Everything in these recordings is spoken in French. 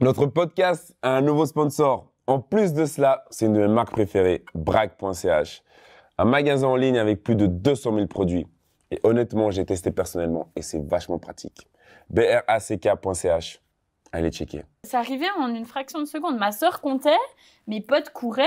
Notre podcast a un nouveau sponsor. En plus de cela, c'est une de mes marques préférées, braque.ch. Un magasin en ligne avec plus de 200 000 produits. Et honnêtement, j'ai testé personnellement et c'est vachement pratique. brack.ch. Allez checker. Ça arrivait en une fraction de seconde. Ma sœur comptait, mes potes couraient.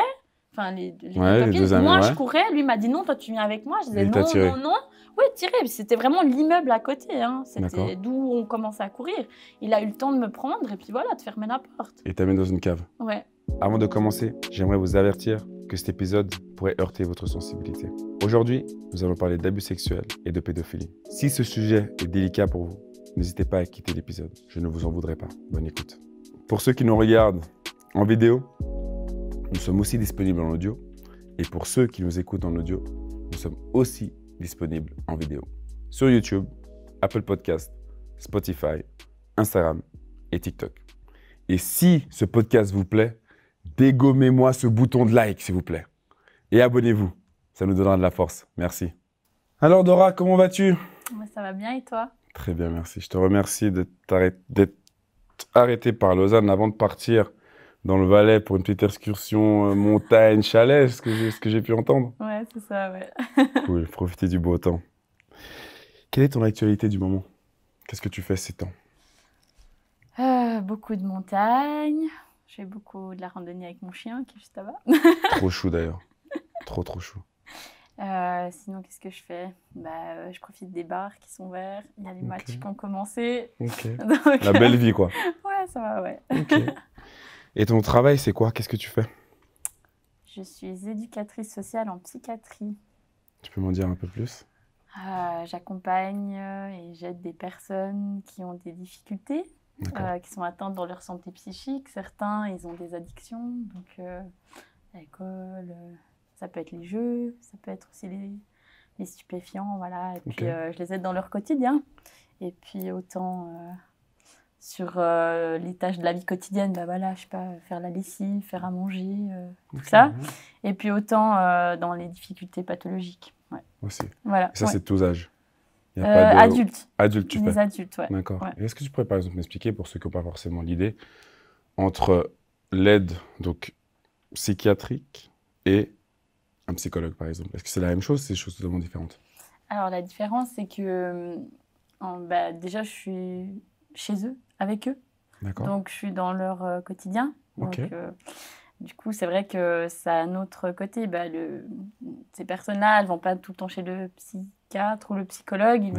Enfin, les, moi, je courais. Lui m'a dit non, toi, tu viens avec moi. Je disais non, non, non. Oui, tiré. C'était vraiment l'immeuble à côté. Hein. C'était d'où on commençait à courir. Il a eu le temps de me prendre et puis voilà, de fermer la porte. Et t'as dans une cave. Ouais. Avant de commencer, j'aimerais vous avertir que cet épisode pourrait heurter votre sensibilité. Aujourd'hui, nous allons parler d'abus sexuels et de pédophilie. Si ce sujet est délicat pour vous, n'hésitez pas à quitter l'épisode. Je ne vous en voudrais pas. Bonne écoute. Pour ceux qui nous regardent en vidéo, nous sommes aussi disponibles en audio. Et pour ceux qui nous écoutent en audio, nous sommes aussi disponible en vidéo sur YouTube, Apple Podcast, Spotify, Instagram et TikTok. Et si ce podcast vous plaît, dégommez-moi ce bouton de like, s'il vous plaît. Et abonnez-vous, ça nous donnera de la force. Merci. Alors Dora, comment vas-tu Ça va bien et toi Très bien, merci. Je te remercie d'être arrêté, arrêté par Lausanne avant de partir dans le Valais pour une petite excursion euh, montagne, chalet, ce que j'ai pu entendre. Ouais, c'est ça, ouais. cool, profiter du beau temps. Quelle est ton actualité du moment Qu'est-ce que tu fais ces temps ah, Beaucoup de montagne. j'ai beaucoup de la randonnée avec mon chien qui est juste là-bas. trop chou d'ailleurs. Trop, trop chou. Euh, sinon, qu'est-ce que je fais bah, euh, Je profite des bars qui sont verts. Il y a des matchs qui ont commencé. La belle vie, quoi. ouais, ça va, ouais. Ok. Et ton travail, c'est quoi Qu'est-ce que tu fais Je suis éducatrice sociale en psychiatrie. Tu peux m'en dire un peu plus euh, J'accompagne euh, et j'aide des personnes qui ont des difficultés, euh, qui sont atteintes dans leur santé psychique. Certains, ils ont des addictions, donc euh, l'alcool, ça peut être les jeux, ça peut être aussi les, stupéfiants, voilà. Et puis je les aide dans leur quotidien. Et puis autant sur euh, les tâches de la vie quotidienne, bah voilà, je pas, faire la lessive, faire à manger, euh, tout ça. Et puis autant euh, dans les difficultés pathologiques. Ouais. Aussi. ça, c'est tous âges. De... Adultes. Adultes, tu adultes, D'accord. Est-ce que tu pourrais par exemple m'expliquer, pour ceux qui n'ont pas forcément l'idée, entre l'aide donc psychiatrique et un psychologue par exemple Est-ce que c'est la même chose C'est des choses totalement différentes Alors la différence, c'est que hum, bah, déjà, je suis chez eux avec eux. Donc, je suis dans leur euh, quotidien. Euh, du coup, c'est vrai que ça a un autre côté. Bah, le, ces personnes-là, elles vont pas tout le temps chez le psychiatre ou le psychologue.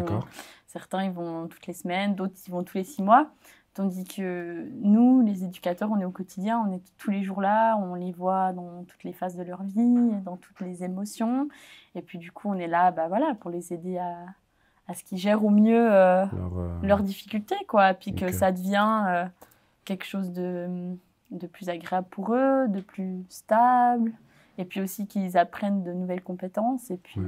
certains, ils vont toutes les semaines, d'autres, ils vont tous les six mois. Tandis que nous, les éducateurs, on est au quotidien, on est tous les jours là, on les voit dans toutes les phases de leur vie, dans toutes les émotions. Et puis du coup, on est là bah, voilà, pour les aider à, à ce qu'ils gèrent au mieux euh, euh, leurs difficultés, quoi. Puis que ça devient euh, quelque chose de, plus agréable pour eux, de plus stable. Et puis aussi qu'ils apprennent de nouvelles compétences. Et puis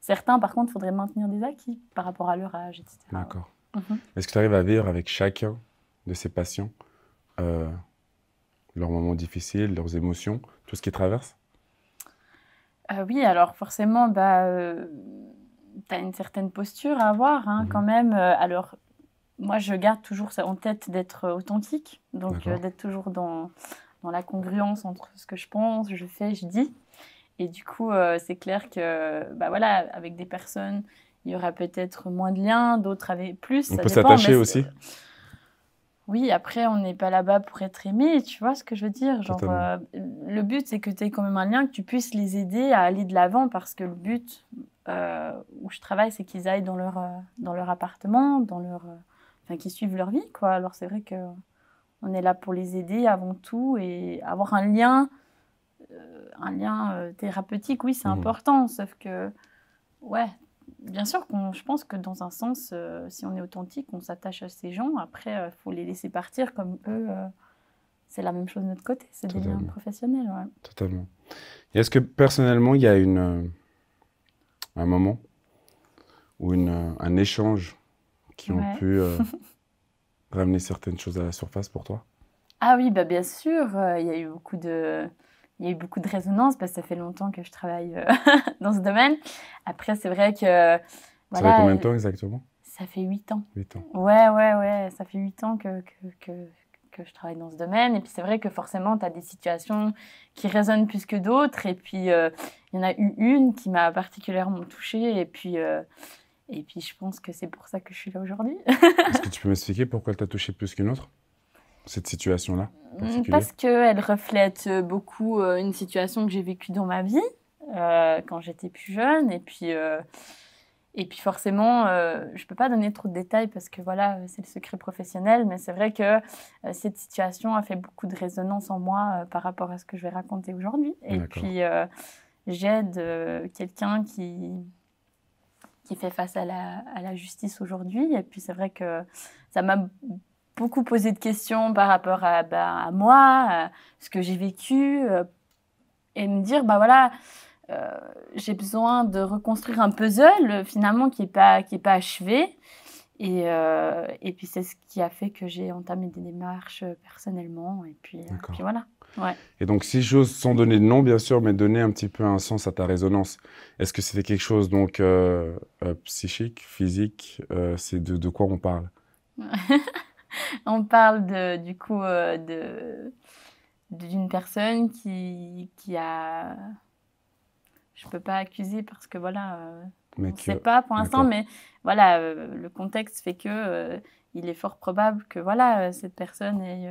certains, par contre, faudrait maintenir des acquis par rapport à leur âge, etc. D'accord. Mhm. Est-ce que tu arrives à vivre avec chacun de ces patients leurs moments difficiles, leurs émotions, tout ce qu'ils traversent Oui, alors forcément, bah tu as une certaine posture à avoir hein, quand mhm. même. Euh, alors, moi, je garde toujours ça en tête d'être euh, authentique, donc euh, d'être toujours dans, dans la congruence entre ce que je pense, je fais, je dis. Et du coup, c'est clair que, bah voilà, avec des personnes, il y aura peut-être moins de liens, d'autres avec plus. On peut s'attacher aussi. Oui, après, on n'est pas là-bas pour être aimé, tu vois ce que je veux dire Genre, Le but, c'est que tu aies quand même un lien, que tu puisses les aider à aller de l'avant, parce que le but, euh, où je travaille, c'est qu'ils aillent dans leur, euh, dans leur appartement, dans leur, euh, enfin, qu'ils suivent leur vie. Quoi. Alors c'est vrai qu'on est là pour les aider avant tout et avoir un lien, un lien thérapeutique, oui, c'est mmh. important. Sauf que, ouais, bien sûr, qu'on, je pense que dans un sens, si on est authentique, on s'attache à ces gens. Après, il faut les laisser partir comme eux. c'est la même chose de notre côté, c'est des liens professionnels. Ouais. Totalement. Et est-ce que personnellement, il y a une, un moment ou une, euh, un échange qui ont pu euh, ramener certaines choses à la surface pour toi Ah oui, bah bien sûr, euh, il y a eu beaucoup de... Il y a eu beaucoup de résonance parce que ça fait longtemps que je travaille dans ce domaine. Après, c'est vrai que... ça fait combien de temps exactement ça fait huit ans. 8 ans. Ouais, ouais, ouais. Ça fait huit ans que, que, je travaille dans ce domaine. Et puis c'est vrai que forcément, tu as des situations qui résonnent plus que d'autres. Et puis euh, il y en a eu une qui m'a particulièrement touchée. Et puis, euh, et puis je pense que c'est pour ça que je suis là aujourd'hui. Est-ce que tu peux m'expliquer pourquoi elle t'a touchée plus qu'une autre cette situation-là mm, Parce qu'elle reflète euh, beaucoup une situation que j'ai vécue dans ma vie quand j'étais plus jeune. Et puis et puis forcément, euh, je ne peux pas donner trop de détails parce que voilà, euh, c'est le secret professionnel, mais c'est vrai que euh, cette situation a fait beaucoup de résonance en moi par rapport à ce que je vais raconter aujourd'hui. Et puis, j'aide quelqu'un qui, qui fait face à la, à la justice aujourd'hui. Et puis, c'est vrai que ça m'a beaucoup posé de questions par rapport à, bah, à moi, à ce que j'ai vécu, et me dire, bah voilà euh, j'ai besoin de reconstruire un puzzle finalement qui n'est pas, qui est pas achevé. Et, euh, et, puis c'est ce qui a fait que j'ai entamé des démarches euh, personnellement. Et puis, voilà. Et donc si j'ose, sans donner de nom, bien sûr, mais donner un petit peu un sens à ta résonance. Est-ce que c'était quelque chose donc psychique, physique C'est de, quoi on parle On parle de, du coup d'une personne qui, qui a je peux pas accuser parce que voilà, euh, on ne sait pas pour l'instant, mais voilà, euh, le contexte fait que euh, il est fort probable que voilà, cette personne ait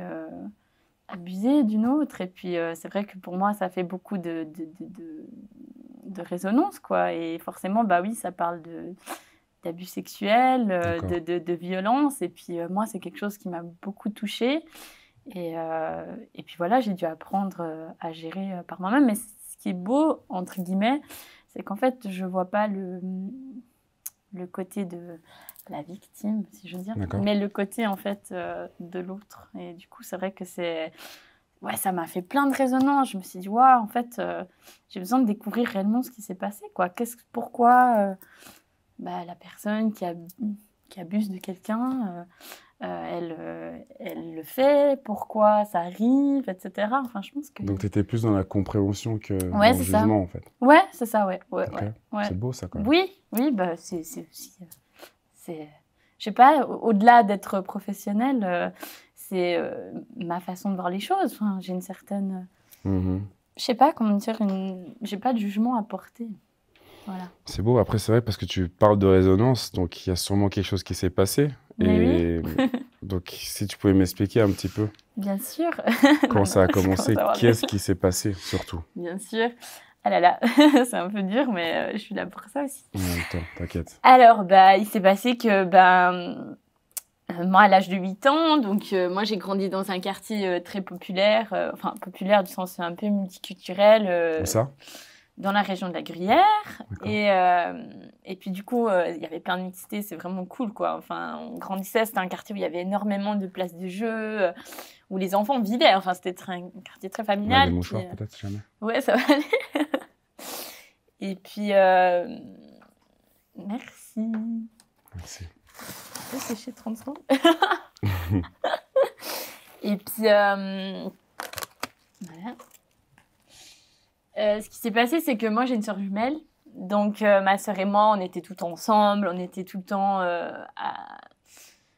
abusé d'une autre. Et puis c'est vrai que pour moi, ça fait beaucoup de, de, de, résonance, quoi. Et forcément, bah oui, ça parle de d'abus sexuels, de, violence. Et puis moi, c'est quelque chose qui m'a beaucoup touchée. Et, et puis voilà, j'ai dû apprendre à gérer par moi-même. Mais qui est beau, entre guillemets, c'est qu'en fait, je ne vois pas le, le côté de la victime, si je veux dire, mais le côté, en fait, euh, de l'autre. Et du coup, c'est vrai que c'est... Ouais, ça m'a fait plein de résonances. Je me suis dit, en fait, euh, j'ai besoin de découvrir réellement ce qui s'est passé, quoi. pourquoi euh, bah, la personne qui abuse de quelqu'un euh, elle, euh, elle le fait, pourquoi ça arrive, etc. Enfin, je pense que... Donc, tu étais plus dans la compréhension que dans le jugement, en fait. Ouais, c'est ça, ouais. ouais. C'est beau, ça, quand même. Oui, oui, bah, c'est aussi... Euh, c'est... Je sais pas, au-delà d'être professionnel, c'est ma façon de voir les choses. Enfin, j'ai une certaine... Je -hmm. Je sais pas comment dire, une... j'ai pas de jugement à porter. C'est beau. Après, c'est vrai parce que tu parles de résonance, donc il y a sûrement quelque chose qui s'est passé. et donc, si tu pouvais m'expliquer un petit peu. Bien sûr. Quand ça a commencé, qu'est-ce qui s'est passé surtout Bien sûr. Ah là là, c'est un peu dur, mais euh, je suis là pour ça aussi. En même temps, t'inquiète. Alors, bah, il s'est passé que, bah, euh, moi, à l'âge de 8 ans, donc euh, moi, j'ai grandi dans un quartier très populaire, enfin populaire du sens un peu multiculturel. C'est ça dans la région de la Gruyère. Et, euh, et, puis du coup, euh, il y avait plein de mixité, c'est vraiment cool quoi. Enfin, on grandissait, c'était un quartier où il y avait énormément de places de jeu, euh, où les enfants vivaient. Enfin, c'était un quartier très familial. Ouais, peut-être, jamais. Ouais, ça va aller. et puis, merci. Merci. C'est chez 30 et puis, voilà. Euh, ce qui s'est passé, c'est que moi, j'ai une sœur jumelle. Donc, euh, ma sœur et moi, on était tout ensemble. On était tout le temps euh, à,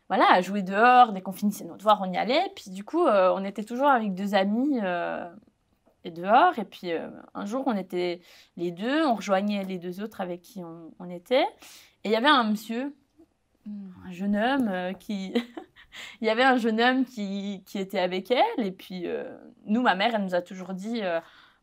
voilà, à jouer dehors. Dès qu'on finissait nos devoirs, on y allait. Puis, du coup, on était toujours avec deux amis et dehors. Et puis, un jour, on était les deux. On rejoignait les deux autres avec qui on, était. Et il y avait un monsieur, un jeune homme qui... il y avait un jeune homme qui, qui était avec elle. Et puis, nous, ma mère, elle nous a toujours dit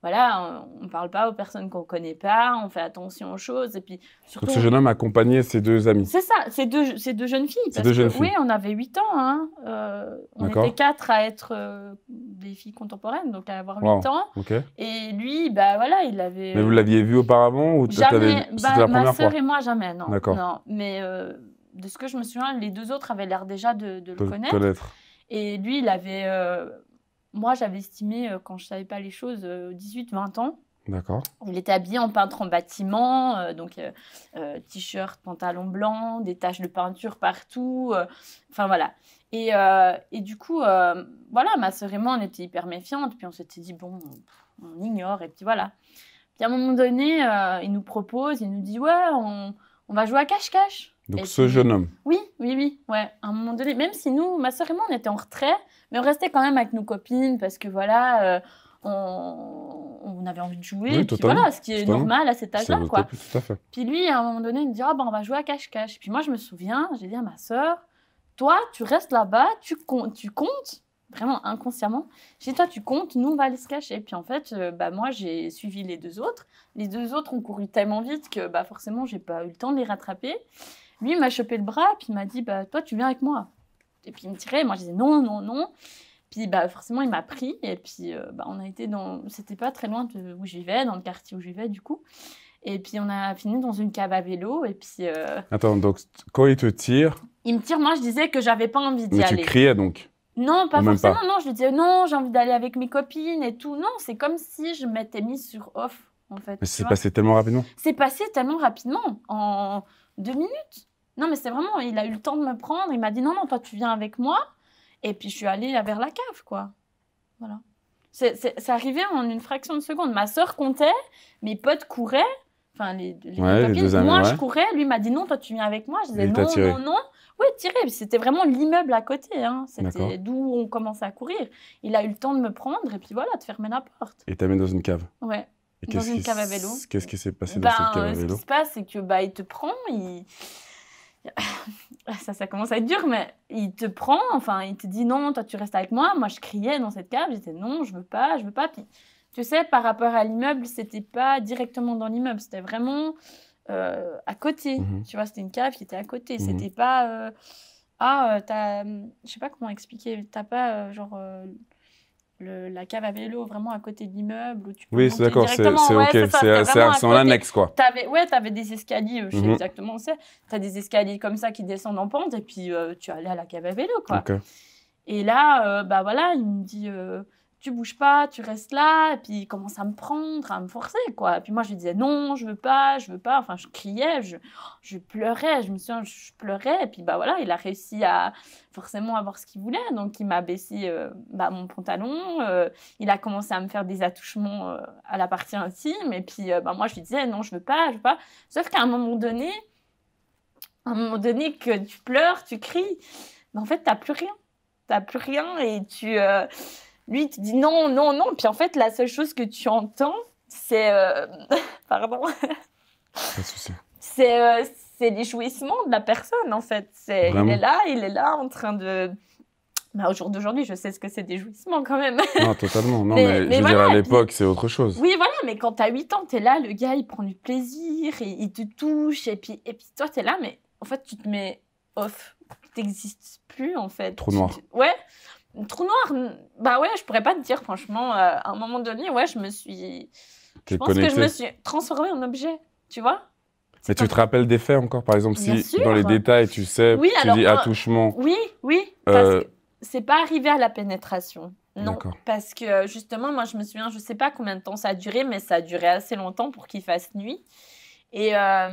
voilà, on ne parle pas aux personnes qu'on ne connaît pas, on fait attention aux choses. Et puis, surtout, Donc ce jeune homme accompagnait ses deux amis. C'est ça, ces deux, ces deux jeunes filles. Parce deux jeunes filles. Oui, on avait 8 ans. Hein, euh, on était quatre à être euh, des filles contemporaines, donc à avoir 8 ans. Et lui, bah voilà, il avait. Mais vous l'aviez vu auparavant ou Jamais. la bah, ma sœur et moi, jamais, non. D'accord. mais euh, de ce que je me souviens, les deux autres avaient l'air déjà de, de le connaître. connaître. Et lui, il avait euh, moi, j'avais estimé, euh, quand je ne savais pas les choses, 18-20 euh, ans. D'accord. Il était habillé en peintre en bâtiment, euh, donc t-shirt, pantalon blanc, des taches de peinture partout. Enfin voilà. Et, du coup, voilà, ma sœur et moi, on était hyper méfiantes. Puis on s'était dit, bon, on ignore. Et puis voilà. Puis à un moment donné, il nous propose, il nous dit, ouais, on, on va jouer à cache-cache. Donc ce jeune homme. Oui, oui, oui. Ouais, à un moment donné, même si nous, ma soeur et moi, on était en retrait, mais on restait quand même avec nos copines parce que voilà, euh, on, avait envie de jouer. et voilà, ce qui est normal à cet âge-là, quoi. tout à fait. Puis lui, à un moment donné, il me dit, ah, ben, on va jouer à cache-cache. Puis moi, je me souviens, j'ai dit à ma sœur « toi, tu restes là-bas, tu, tu comptes, vraiment inconsciemment. J'ai dit « toi, tu comptes, nous, on va aller se cacher. puis en fait, euh, bah, moi, j'ai suivi les deux autres. Les deux autres ont couru tellement vite que bah, forcément, j'ai pas eu le temps de les rattraper. Lui, il m'a chopé le bras, puis il m'a dit, bah, toi, tu viens avec moi. Et puis il me tirait, moi, je disais non, non, non. Puis bah, forcément, il m'a pris, et puis euh, bah, on a été dans. C'était pas très loin de où j'y vais, dans le quartier où j'y vais, du coup. Et puis on a fini dans une cave à vélo, et puis. Euh, Attends, donc quand il te tire. Il me tire, moi, je disais que j'avais pas envie d'y aller. Mais tu criais donc non, pas forcément. Non, je lui disais non, j'ai envie d'aller avec mes copines et tout. Non, c'est comme si je m'étais mise sur off, en fait. Mais c'est passé tellement rapidement. C'est passé tellement rapidement, en deux minutes. Non, mais c'est vraiment, il a eu le temps de me prendre. Il m'a dit non, non, toi, tu viens avec moi. Et puis, je suis allée vers la cave, quoi. Voilà. C'est arrivé en une fraction de seconde. Ma sœur comptait, mes potes couraient. Enfin, les, les, moi, je courais. Lui m'a dit non, toi, tu viens avec moi. Je disais non, non, non. Oui, tiré. C'était vraiment l'immeuble à côté. Hein. C'était d'où on commençait à courir. Il a eu le temps de me prendre et puis voilà, de fermer la porte. Et t'as mis dans une cave Ouais. dans une cave à vélo. Qu'est-ce qui s'est passé dans ben, cette cave à vélo Ce qui se passe, c'est que bah, te prend, il ça, ça commence à être dur, mais il te prend, enfin, il te dit non, toi tu restes avec moi. Moi je criais dans cette cave, j'étais non, je veux pas, je veux pas. Puis tu sais, par rapport à l'immeuble, c'était pas directement dans l'immeuble, c'était vraiment euh, à côté. Mhm. Tu vois, c'était une cave qui était à côté. Mhm. C'était pas. Euh, ah, euh, t'as. Je sais pas comment expliquer, t'as pas genre la cave à vélo vraiment à côté de l'immeuble tu peux Oui, c'est d'accord, c'est ouais, c'est en annexe quoi. Avais, ouais, des escaliers, je sais mhm. exactement où c'est, T'as des escaliers comme ça qui descendent en pente et puis euh, tu allais à la cave à vélo quoi. Et là, euh, bah voilà, il me dit, euh, tu bouges pas, tu restes là, et puis il commence à me prendre, à me forcer, quoi. Et puis moi, je lui disais non, je veux pas, je veux pas. Enfin, je criais, je, pleurais, je me souviens, je pleurais. Et puis, bah voilà, il a réussi à forcément avoir ce qu'il voulait. Donc, il m'a baissé euh, bah, mon pantalon, euh, il a commencé à me faire des attouchements euh, à la partie intime. Et puis, bah, moi, je lui disais non, je veux pas, je veux pas. Sauf qu'à un moment donné, à un moment donné, que tu pleures, tu cries, mais en fait, t'as plus rien. T'as plus rien et tu lui, il te dit non, non, non. Puis en fait, la seule chose que tu entends, c'est. Euh, pardon. c'est euh, jouissements de la personne, en fait. il est là, il est là en train de. Bah, au jour d'aujourd'hui, je sais ce que c'est des jouissements quand même. Non, totalement. Non, mais, je veux dire, à l'époque, c'est autre chose. Oui, voilà, mais quand t'as 8 ans, t'es là, le gars, il prend du plaisir, il, il te touche, et puis, et puis toi, t'es là, mais en fait, tu te mets off. T'existes plus, en fait. Trop noir. Ouais. Trou noir, bah ouais, je pourrais pas te dire, franchement. Euh, à un moment donné, ouais, je me suis. Je pense que je me suis transformée en objet, tu vois mais tu te rappelles des faits encore, par exemple, si dans les détails, tu sais, oui, tu dis attouchement. Oui, oui, euh, que c'est pas arrivé à la pénétration. Non, parce que justement, moi, je me souviens, je sais pas combien de temps ça a duré, mais ça a duré assez longtemps pour qu'il fasse nuit. Et, euh,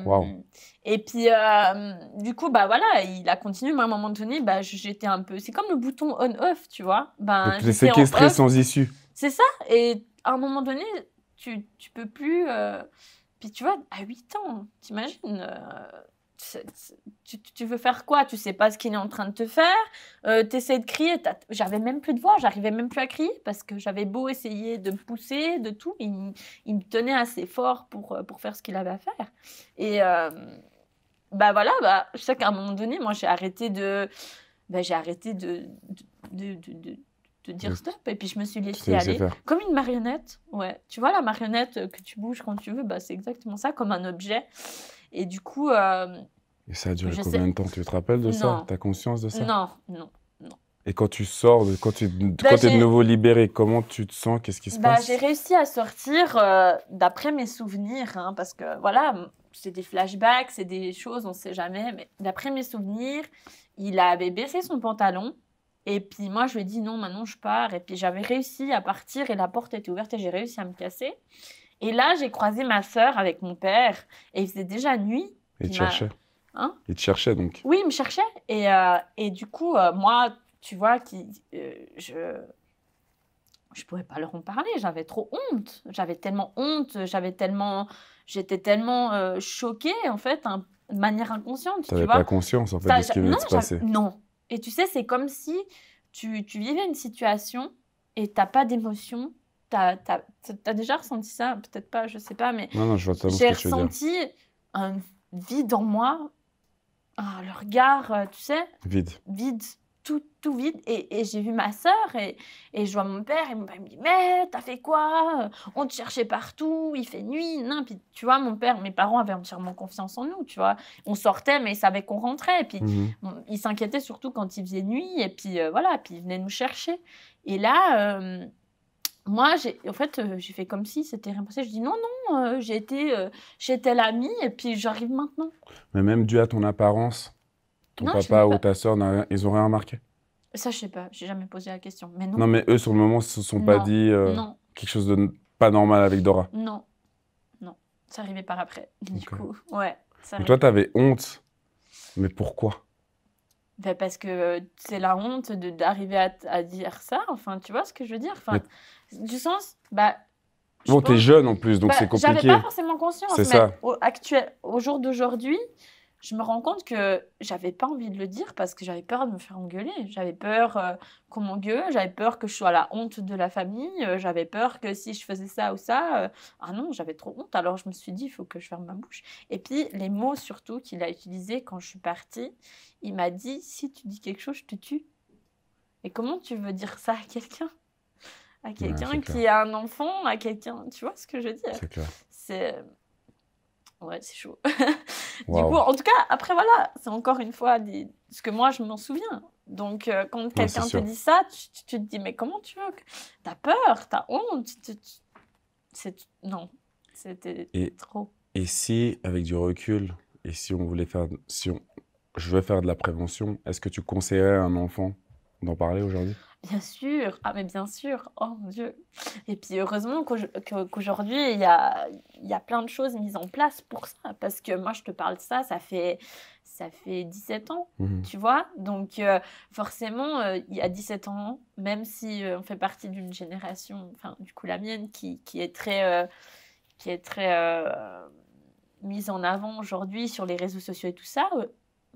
et puis, euh, du coup, bah voilà, il a continué. mais à un moment donné, bah, j'étais un peu. C'est comme le bouton on-off, tu vois. bah tu es séquestré sans issue. C'est ça. Et à un moment donné, tu, tu peux plus. Euh, puis tu vois, à 8 ans, t'imagines tu, veux faire quoi Tu sais pas ce qu'il est en train de te faire. Euh, tu essaies de crier. J'avais même plus de voix. J'arrivais même plus à crier parce que j'avais beau essayer de me pousser, de tout. Il, me tenait assez fort pour, euh, pour faire ce qu'il avait à faire. Et euh, bah voilà, bah, je sais qu'à un moment donné, moi, j'ai arrêté de. Bah, j'ai arrêté de, de, dire stop. Et puis je me suis laissée aller. Comme une marionnette. Ouais. Tu vois, la marionnette que tu bouges quand tu veux, bah, c'est exactement ça, comme un objet. Et du coup. Euh, et ça a duré combien de temps Tu te rappelles de ça Ta conscience de ça Non, non. Et quand tu sors, quand tu bah, es de nouveau libéré, comment tu te sens Qu'est-ce qui se bah, passe J'ai réussi à sortir euh, d'après mes souvenirs, hein, parce que voilà, c'est des flashbacks, c'est des choses, on ne sait jamais, mais d'après mes souvenirs, il avait baissé son pantalon. Et puis moi, je lui ai dit non, maintenant je pars. Et puis j'avais réussi à partir et la porte était ouverte et j'ai réussi à me casser. Et là, j'ai croisé ma sœur avec mon père et il faisait déjà nuit. Et il te cherchait. Hein il te cherchait donc. Oui, il me cherchait. Et, euh, du coup, euh, moi, tu vois, qui, euh, je je pouvais pas leur en parler. J'avais trop honte. J'avais tellement honte. J'avais tellement, j'étais tellement choquée en fait, hein, de manière inconsciente. tu n'avais pas conscience en fait de ce qui venait de se passer. Non. Et tu sais, c'est comme si tu, vivais une situation et tu t'as pas d'émotion T'as as, déjà ressenti ça Peut-être pas, je sais pas, mais j'ai ressenti un vide en moi, le regard, euh, tu sais Vide. Vide, tout, tout vide. Et, et j'ai vu ma sœur et, et, je vois mon père et mon père me dit Mais t'as fait quoi On te cherchait partout, il fait nuit. Non, puis tu vois, mon père, mes parents avaient entièrement confiance en nous, tu vois. On sortait, mais ils savaient qu'on rentrait. Et puis mmh ils s'inquiétaient surtout quand il faisait nuit. Et puis euh, voilà, puis ils venaient nous chercher. Et là. Euh, moi, j'ai, en fait, euh, j'ai fait comme si c'était rien passé. Je dis non, non, euh, j'ai été chez euh, et puis j'arrive maintenant. Mais même dû à ton apparence, ton papa ou ta soeur, ils ont rien remarqué Ça, je sais pas, j'ai jamais posé la question. Mais non. mais eux, sur le moment, ils se sont pas dit quelque chose de pas normal avec Dora Non, non, ça arrivait par après, du coup, ouais. toi, tu avais honte, mais pourquoi ben, parce que euh, c'est la honte d'arriver à, à, dire ça. Enfin, tu vois ce que je veux dire enfin, Du sens, bah. Bon, t'es jeune en plus, donc bah, c'est compliqué. J'avais pas forcément conscience, mais actuel, au jour d'aujourd'hui, je me rends compte que j'avais pas envie de le dire parce que j'avais peur de me faire engueuler. J'avais peur euh, qu'on m'engueule, j'avais peur que je sois la honte de la famille, euh, j'avais peur que si je faisais ça ou ça, euh, ah non, j'avais trop honte. Alors je me suis dit, il faut que je ferme ma bouche. Et puis les mots surtout qu'il a utilisés quand je suis partie, il m'a dit, si tu dis quelque chose, je te tue. Et comment tu veux dire ça à quelqu'un À quelqu'un qui a un enfant, à quelqu'un, tu vois ce que je veux dire C'est ouais, c'est chaud. Du coup, en tout cas, après, voilà, c'est encore une fois ce que moi, je m'en souviens. Donc, euh, quand quelqu'un te dit ça, tu, te dis, mais comment tu veux T'as peur, t'as honte. c'est... Non, c'était trop. Et si, avec du recul, et si on voulait faire... Si je veux faire de la prévention, est-ce que tu conseillerais à un enfant d'en parler aujourd'hui Bien sûr, ah mais bien sûr, oh mon Dieu. Et puis heureusement qu'aujourd'hui, il y a, plein de choses mises en place pour ça, parce que moi je te parle de ça, ça fait, ça fait 17 ans, mmh. tu vois. Donc euh, forcément, euh, il y a 17 ans, même si euh, on fait partie d'une génération, enfin du coup la mienne, est très... qui est très mise en avant aujourd'hui sur les réseaux sociaux et tout ça,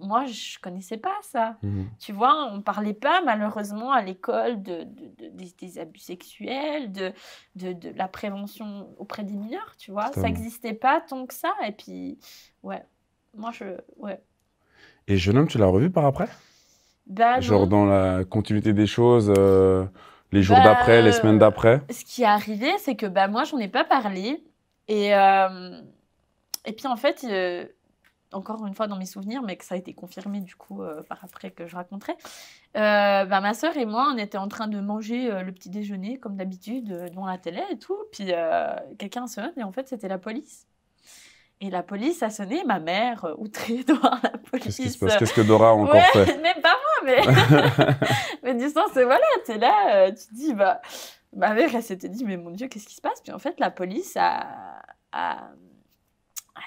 moi, je connaissais pas ça. Mhm. Tu vois, on parlait pas malheureusement à l'école de, des, abus sexuels, de, de, la prévention auprès des mineurs, tu vois. Ça n'existait pas tant que ça. Et puis, ouais, moi, je... Ouais. Et jeune homme, tu l'as revu par après bah, Genre dans la continuité des choses euh, Les jours bah, d'après, les semaines d'après euh, Ce qui est arrivé, c'est que bah, moi, j'en ai pas parlé. Et, euh, et puis, en fait, euh, encore une fois dans mes souvenirs, mais que ça a été confirmé du coup euh, par après que je raconterai. Euh, bah, ma sœur et moi, on était en train de manger euh, le petit déjeuner comme d'habitude devant la télé et tout. Puis quelqu'un sonne et en fait c'était la police. Et la police a sonné, ma mère, outrée de voir la police. Qu'est-ce qui se passe Qu'est-ce que Dora a encore fait Même pas moi, mais, mais du sens, voilà, t'es là, tu te dis, bah, ma mère, elle s'était dit, mais mon Dieu, qu'est-ce qui se passe Puis en fait, la police a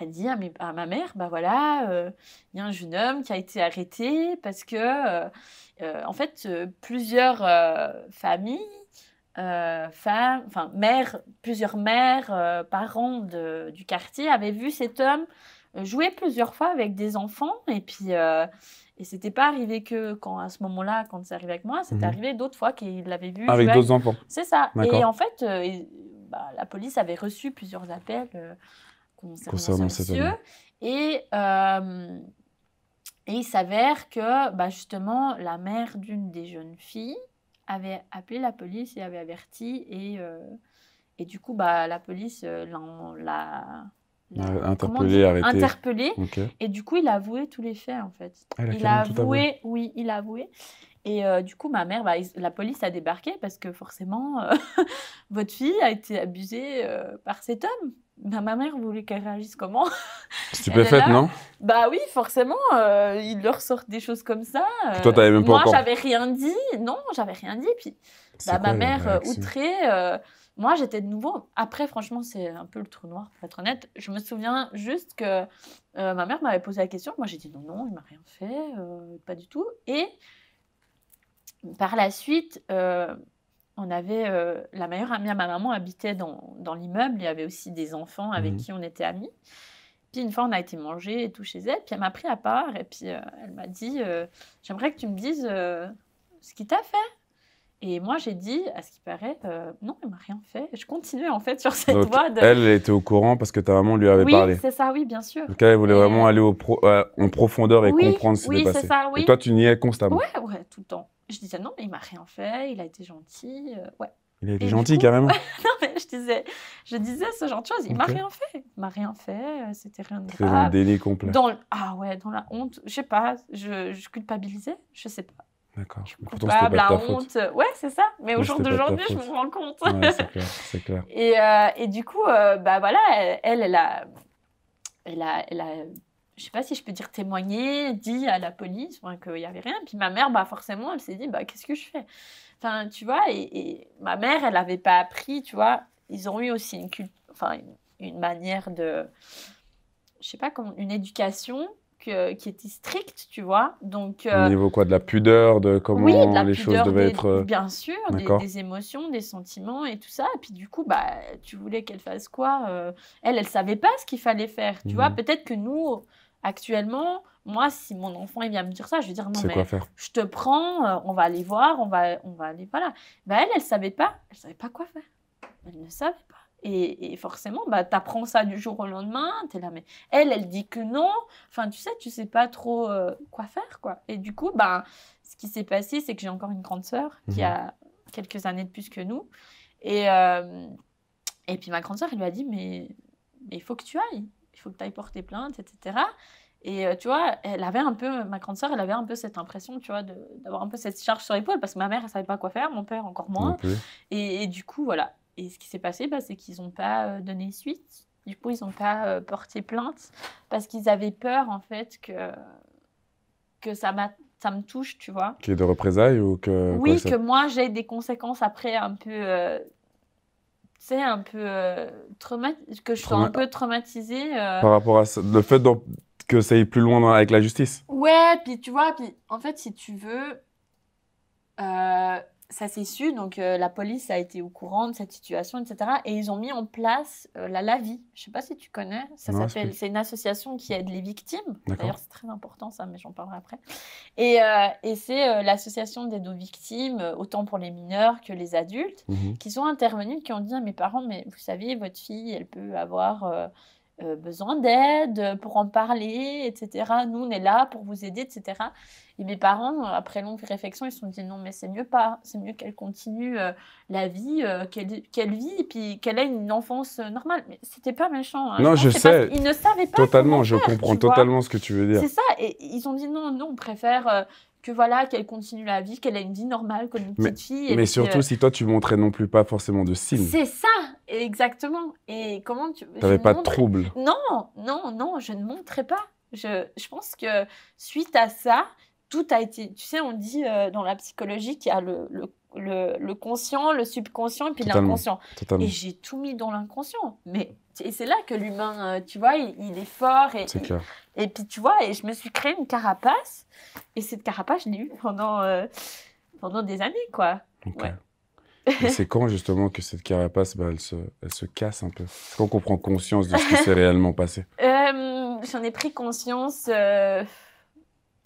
a dit à, ma mère, bah voilà, euh, il y a un jeune homme qui a été arrêté parce que, euh, euh, en fait, plusieurs familles, enfin mères, plusieurs mères, parents du quartier avaient vu cet homme jouer plusieurs fois avec des enfants et puis et c'était pas arrivé que quand à ce moment-là, quand c'est arrivé avec moi, c'est mhm. arrivé d'autres fois qu'il l'avait vu avec d'autres enfants. C'est ça. Et en fait, bah, la police avait reçu plusieurs appels concernant, cet monsieur, euh, Et, il s'avère que bah, justement la mère d'une des jeunes filles avait appelé la police et avait averti et, euh, et du coup bah, la police euh, l'a interpellé, arrêté. Interpellé. Et du coup, il a avoué tous les faits, en fait. il a avoué, oui, il a avoué. Et du coup, ma mère, bah, la police a débarqué parce que forcément, votre fille a été abusée par cet homme. Bah, ma mère voulait qu'elle réagisse comment Stupéfaite, non Bah oui, forcément, euh, il leur sort des choses comme ça. Euh, toi, t'avais même pas euh, Moi, j'avais rien dit. Non, j'avais rien dit. Puis bah, ma mère euh, outrée. moi, j'étais de nouveau. Après, franchement, c'est un peu le trou noir, pour être honnête. Je me souviens juste que ma mère m'avait posé la question. Moi, j'ai dit non, non, il m'a rien fait, pas du tout. Et par la suite, on avait euh, la meilleure amie ma maman habitait dans, l'immeuble. Il y avait aussi des enfants avec mhm. qui on était amis. Puis une fois, on a été manger et tout chez elle. Puis elle m'a pris à part et puis euh, elle m'a dit euh, J'aimerais que tu me dises ce qui t'a fait. Et moi, j'ai dit, à ce qui paraît, non, elle m'a rien fait. Je continuais en fait sur cette voie. Elle était au courant parce que ta maman lui avait parlé. Oui, c'est ça, oui, bien sûr. Donc elle voulait vraiment aller au en profondeur et comprendre ce qui s'est oui, c'est Ça, oui, et toi, tu niais constamment. Oui, ouais, tout le temps je disais non, mais il m'a rien fait, il a été gentil. Euh, ouais. Il a été gentil quand même. non, mais je disais, je disais ce genre de choses. Il m'a rien fait. Il m'a rien fait. Euh, c'était rien de grave. dans le délit complet. ah ouais, dans la honte. Je sais pas. Je, culpabilisais. Je sais pas. D'accord. Coupable, la honte. Ouais, c'est ça. Mais, au jour d'aujourd'hui, je me rends compte. Ouais, c'est clair. c'est clair. et, euh, et, du coup, bah voilà, elle, elle a, elle a je sais pas si je peux dire témoigner, dit à la police qu'il n'y avait rien. Puis ma mère, bah, forcément, elle s'est dit, bah, qu'est-ce que je fais Enfin, tu vois, et, ma mère, elle n'avait pas appris, tu vois. Ils ont eu aussi une, enfin, une, manière de, je sais pas, comment... une éducation que, qui était stricte, tu vois. Donc, Au euh, niveau quoi De la pudeur, de comment oui, de la les pudeur, choses devaient être... Euh, bien sûr, des, émotions, des sentiments et tout ça. Et puis du coup, bah, tu voulais qu'elle fasse quoi Elle, euh? Elle, elle savait pas ce qu'il fallait faire, tu vois. Mhm. Peut-être que nous Actuellement, moi, si mon enfant il vient me dire ça, je vais dire non mais je te prends, euh, on va aller voir, on va, on va aller voilà. Bah elle, elle savait pas, elle savait pas quoi faire. Elle ne savait pas. Et, forcément, bah apprends ça du jour au lendemain. es là mais elle, elle dit que non. Enfin tu sais, tu sais pas trop euh, quoi faire quoi. Et du coup, bah ce qui s'est passé, c'est que j'ai encore une grande sœur qui mhm. a quelques années de plus que nous. Et euh, et puis ma grande sœur, elle lui a dit mais il faut que tu ailles faut que tu ailles porter plainte, etc. Et euh, tu vois, elle avait un peu, ma grande sœur, elle avait un peu cette impression, tu vois, d'avoir un peu cette charge sur l'épaule, parce que ma mère, elle savait pas quoi faire, mon père encore moins. Et, du coup, voilà. Et ce qui s'est passé, bah, c'est qu'ils n'ont pas euh, donné suite. Du coup, ils n'ont pas euh, porté plainte parce qu'ils avaient peur, en fait, que, que ça, ça me touche, tu vois. Qu'il y ait de représailles ou que... Oui, que moi, j'ai des conséquences après un peu c'est un peu euh, que je sois un peu traumatisée. Euh. par rapport à le fait que ça aille plus loin avec la justice Ouais, puis tu vois, puis en fait, si tu veux, euh, ça s'est su, donc euh, la police a été au courant de cette situation, etc. Et ils ont mis en place euh, la LAVI. Je ne sais pas si tu connais, ça s'appelle, c'est une association qui aide les victimes. D'ailleurs, c'est très important ça, mais j'en parlerai après. Et, euh, c'est l'association d'aide aux victimes, autant pour les mineurs que les adultes, mhm. qui sont intervenus, qui ont dit à ah, mes parents, mais vous savez, votre fille, elle peut avoir... besoin d'aide pour en parler, etc. Nous, on est là pour vous aider, etc. Et mes parents, euh, après longue réflexion, ils se sont dit non, mais c'est mieux pas. C'est mieux qu'elle continue euh, la vie euh, qu'elle vit et puis qu'elle ait une enfance normale. Mais c'était pas méchant. Hein. Non, je, sais. ils ne savaient pas. Totalement, je comprends totalement ce que tu veux dire. C'est ça. Et ils ont dit non, non, on préfère que voilà, qu'elle continue la vie, qu'elle ait une vie normale comme une petite fille. mais surtout, si toi, tu montrais non plus pas forcément de signes. C'est ça, exactement. Et comment tu. T'avais pas de trouble. Non, non, non, je ne montrais pas. Je, je pense que suite à ça, tout a été, tu sais, on dit euh, dans la psychologie qu'il y a le, le, le, conscient, le subconscient et puis l'inconscient. Et j'ai tout mis dans l'inconscient. Mais et c'est là que l'humain, euh, tu vois, il, est fort. Et, Et, puis, tu vois, et je me suis créé une carapace. Et cette carapace, je l'ai eue pendant, euh, pendant des années, quoi. c'est quand, justement, que cette carapace, bah, elle, se, elle, se, casse un peu quand on prend conscience de ce qui s'est réellement passé J'en ai pris conscience...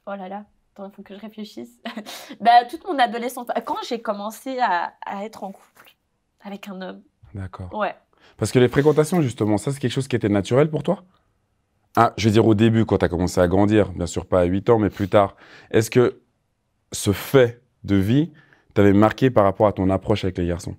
Oh là là il faut que je réfléchisse. bah, toute mon adolescence, quand j'ai commencé à, être en couple avec un homme. D'accord. Ouais. Parce que les fréquentations, justement, ça, c'est quelque chose qui était naturel pour toi ah, Je veux dire, au début, quand tu as commencé à grandir, bien sûr pas à 8 ans, mais plus tard, est-ce que ce fait de vie t'avait marqué par rapport à ton approche avec les garçons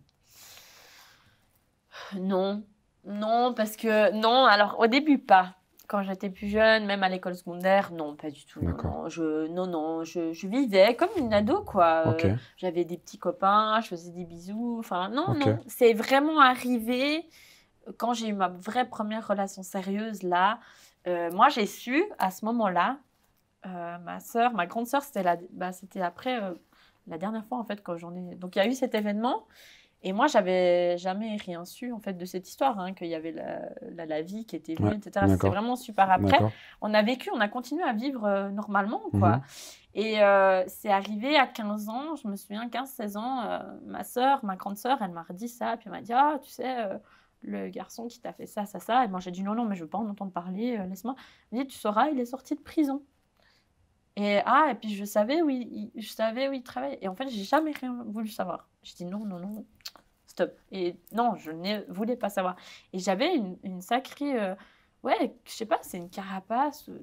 Non. Non, parce que. Non, alors au début, pas quand j'étais plus jeune, même à l'école secondaire, non, pas du tout. Non, je, non, non, je, je, vivais comme une ado, quoi. Euh, j'avais des petits copains, je faisais des bisous. Enfin, non, non. C'est vraiment arrivé euh, quand j'ai eu ma vraie première relation sérieuse, là. Euh, moi, j'ai su à ce moment-là, ma soeur, ma grande soeur, c'était bah, c'était après la dernière fois, en fait, quand j'en ai. Donc, il y a eu cet événement. Et moi, j'avais jamais rien su en fait de cette histoire, hein, qu'il y avait la, vie qui était venue, etc. C'est vraiment super. Après, on a vécu, on a continué à vivre euh, normalement, quoi. Mhm. Et euh, c'est arrivé à 15 ans, je me souviens, 15-16 ans, euh, ma soeur, ma grande soeur, elle m'a redit ça, puis elle m'a dit, ah, tu sais, le garçon qui t'a fait ça, ça, ça. Et moi, j'ai dit, non, non, mais je veux pas en entendre parler, laisse-moi. Elle m'a dit, tu sauras, il est sorti de prison. Et ah, et puis je savais où il, je savais où il travaillait. Et en fait, j'ai jamais rien voulu savoir. J'ai dit non, non, non, stop. Et non, je ne voulais pas savoir. Et j'avais une, sacrée. Euh, ouais, je sais pas, c'est une carapace. Euh,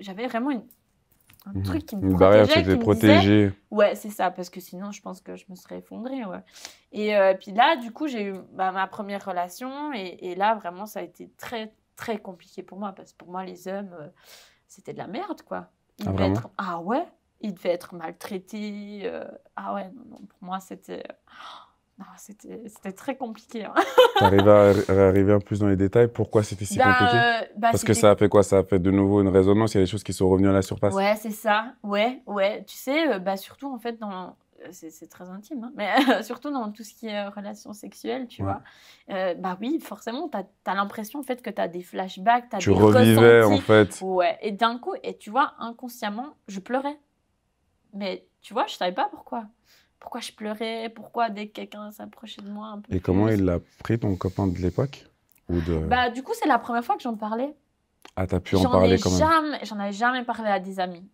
j'avais vraiment un mhm. truc qui me une barrière qui me ouais, c'est ça, parce que sinon, je pense que je me serais effondrée. Ouais. Et euh, puis là, du coup, j'ai eu bah, ma première relation. Et, et, là, vraiment, ça a été très, très compliqué pour moi. Parce que pour moi, les hommes, c'était de la merde, quoi ah, ah ouais Il devait être maltraité. Euh, ah ouais, non, non, pour moi, c'était. Oh, c'était très compliqué. Hein. tu arrives à, arriver un plus dans les détails Pourquoi c'était si bah, compliqué euh, bah, Parce que ça a fait quoi Ça a fait de nouveau une résonance Il y a des choses qui sont revenues à la surface Ouais, c'est ça. Ouais, ouais. Tu sais, euh, bah, surtout en fait, dans, c'est très intime, hein. mais surtout dans tout ce qui est relations sexuelles, tu vois. Euh, bah oui, forcément, tu as, l'impression en fait que tu as des flashbacks, tu revivais en fait. Ouais, et d'un coup, et tu vois, inconsciemment, je pleurais. Mais tu vois, je savais pas pourquoi. Pourquoi je pleurais, pourquoi dès que quelqu'un s'approchait de moi Et comment il l'a pris, ton copain de l'époque ou de... Bah, du coup, c'est la première fois que j'en parlais. Ah, t'as pu en, en parler quand même. J'en avais jamais parlé à des amis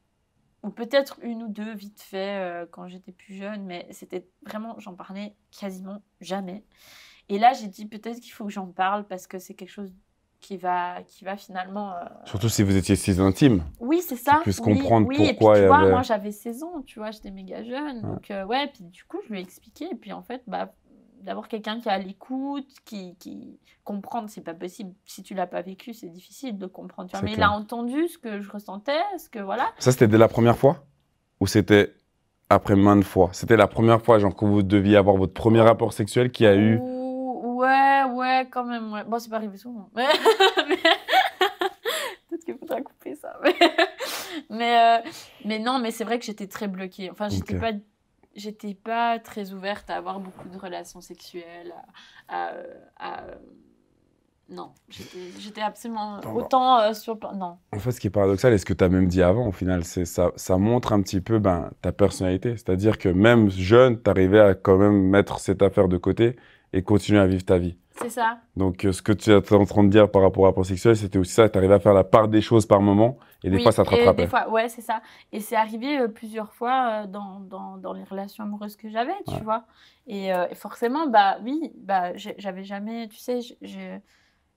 peut-être une ou deux vite fait euh, quand j'étais plus jeune, mais c'était vraiment, j'en parlais quasiment jamais. Et là, j'ai dit peut-être qu'il faut que j'en parle parce que c'est quelque chose qui va, qui va finalement. Euh, Surtout si vous étiez si intime. Oui, c'est ça. Puisse comprendre pourquoi. moi j'avais 16 ans, tu vois, j'étais méga jeune. Donc, euh, ouais, puis du coup, je lui ai expliqué. Et puis, en fait, bah, d'avoir quelqu'un qui a l'écoute, qui, qui comprendre, c'est pas possible. Si tu l'as pas vécu, c'est difficile de comprendre. mais il a entendu ce que je ressentais, ce que voilà. Ça, c'était dès la première fois Ou c'était après maintes fois C'était la première fois, genre, que vous deviez avoir votre premier rapport sexuel qui a eu. Ouais, ouais, quand même. Bon, c'est pas arrivé souvent. Mais... Peut-être qu'il faudra couper ça. Mais, euh, mais, non, mais c'est vrai que j'étais très bloquée. Enfin, j'étais pas j'étais pas très ouverte à avoir beaucoup de relations sexuelles, non, j'étais absolument autant euh, sur non. En fait, ce qui est paradoxal et ce que tu as même dit avant, au final, c'est ça, ça montre un petit peu ben, ta personnalité. C'est-à-dire que même jeune, tu arrivais à quand même mettre cette affaire de côté et continuer à vivre ta vie. C'est ça. Donc, euh, ce que tu es en train de dire par rapport à la sexuel, c'était aussi ça. Tu arrivais à faire la part des choses par moment et des fois, ça te rattrape. Des fois, ouais, c'est ça. Et c'est arrivé euh, plusieurs fois euh, dans, dans, dans, les relations amoureuses que j'avais, tu vois. Euh, et, forcément, bah oui, bah j'avais jamais, tu sais,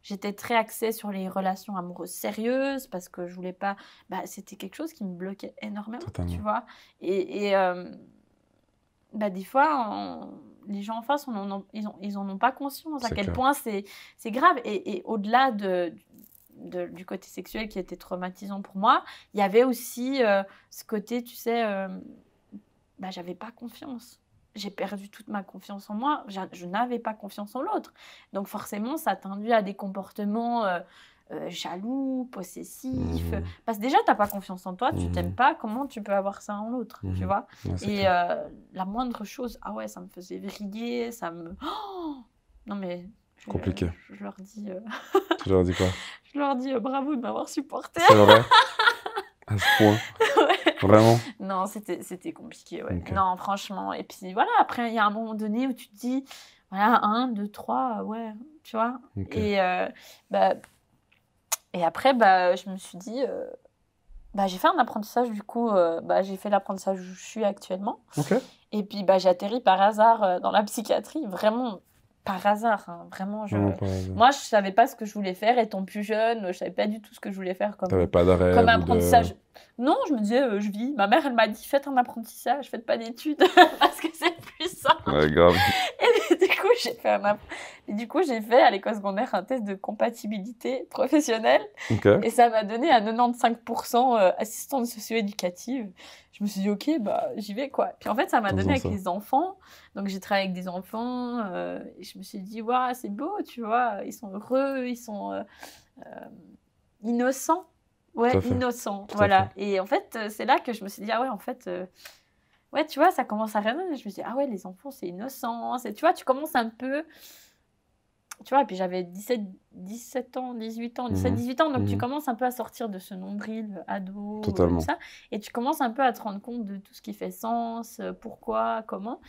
j'étais très axée sur les relations amoureuses sérieuses parce que je voulais pas. Bah, c'était quelque chose qui me bloquait énormément, tu vois. Et, et bah, des fois, les gens en face, on en, ils en ont pas conscience à quel point c'est grave. Et, et au-delà de, du côté sexuel qui était traumatisant pour moi, il y avait aussi euh, ce côté, tu sais, euh, bah, j'avais pas confiance. J'ai perdu toute ma confiance en moi. Je, n'avais pas confiance en l'autre. Donc forcément, ça tendu à des comportements euh, jaloux, possessifs. Mmh. Parce déjà, tu n'as pas confiance en toi, tu mmh. t'aimes pas. Comment tu peux avoir ça en l'autre, tu mmh. vois Et la moindre chose, ah ouais, ça me faisait vriller, ça me... non mais Compliqué. Euh, je, leur dis. Euh, tu leur dis quoi Je leur dis euh, bravo de m'avoir supporté. C'est vrai. à ce point. Vraiment Non, c'était compliqué. Ouais. Non, franchement. Et puis voilà, après, il y a un moment donné où tu te dis, voilà, un, deux, trois, ouais, tu vois. Et, bah, et après, bah, je me suis dit, bah, j'ai fait un apprentissage, du coup, bah, j'ai fait l'apprentissage où je suis actuellement. Et puis, bah, j'ai par hasard dans la psychiatrie, vraiment par hasard. Hein. Vraiment, je... moi, je ne savais pas ce que je voulais faire. Étant plus jeune, je savais pas du tout ce que je voulais faire comme, comme apprentissage. Non, je me disais, euh, je vis. Ma mère, elle m'a dit, faites un apprentissage, faites pas d'études, parce que c'est plus simple. Et du coup, j'ai fait à l'école secondaire un test de compatibilité professionnelle. Et ça m'a donné à 95% euh, assistante socio-éducative. Je me suis dit, OK, bah, j'y vais, quoi. Puis en fait, ça m'a donné avec des les enfants. Donc, j'ai travaillé avec des enfants. Euh, et je me suis dit, waouh, c'est beau, tu vois. Ils sont heureux, ils sont euh, innocents. Ouais, innocents. voilà. Et en fait, c'est là que je me suis dit, ah ouais, en fait ouais, tu vois, ça commence à raisonner, Je me dis, ah ouais, les enfants, c'est innocent. Et tu vois, tu commences un peu. Tu vois, et puis j'avais 17, 17 ans, 18 ans, 17, 18 mhm. ans. Donc tu mhm. commences un peu à sortir de ce nombril ado. Euh, Totalement. ça, et tu commences un peu à te rendre compte de tout ce qui fait sens, euh, pourquoi, comment.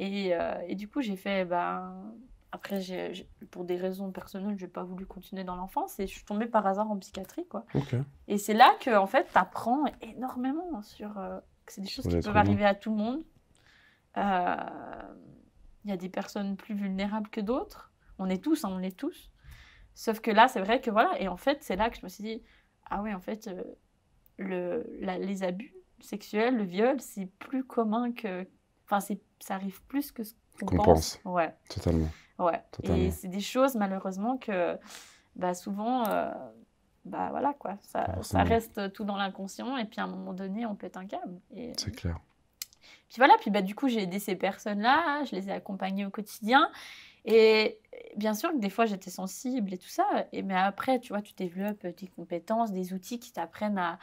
Euh, et, du coup, j'ai fait, ben. Après, pour des raisons personnelles, je n'ai pas voulu continuer dans l'enfance et je suis tombée par hasard en psychiatrie. Quoi. Et c'est là que en fait, tu apprends énormément sur c'est des choses qui peuvent arriver à tout le monde. Il euh, y a des personnes plus vulnérables que d'autres. On est tous, hein, on est tous. Sauf que là, c'est vrai que voilà. Et en fait, c'est là que je me suis dit, ah ouais, en fait, euh, le, les abus sexuels, le viol, c'est plus commun que... Enfin, ça arrive plus que ce qu'on pense. Ouais. Totalement. Ouais. Et c'est des choses, malheureusement, que bah, souvent... Euh, bah voilà quoi, ça, reste tout dans l'inconscient et puis à un moment donné, on pète un câble. Euh, c'est clair. Puis voilà, puis bah, du coup, j'ai aidé ces personnes-là, je les ai accompagnées au quotidien. Et bien sûr que des fois, j'étais sensible et tout ça. Et mais après, tu vois, tu développes des compétences, des outils qui t'apprennent à,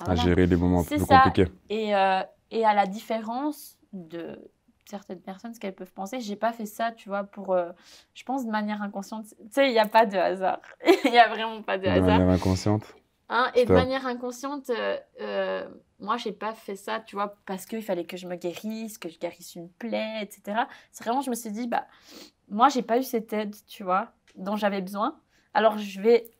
à, gérer des moments plus ça. compliqués. Et, euh, et à la différence de, certaines personnes ce qu'elles peuvent penser. J'ai pas fait ça, tu vois, pour. Euh, je pense de manière inconsciente. Tu sais, il n'y a pas de hasard. Il n'y a vraiment pas de, hasard. De manière inconsciente. Hein, et de manière inconsciente, euh, euh, moi, j'ai pas fait ça, tu vois, parce qu'il fallait que je me guérisse, que je guérisse une plaie, etc. C'est vraiment, je me suis dit, bah, moi, j'ai pas eu cette aide, tu vois, dont j'avais besoin. Alors, je vais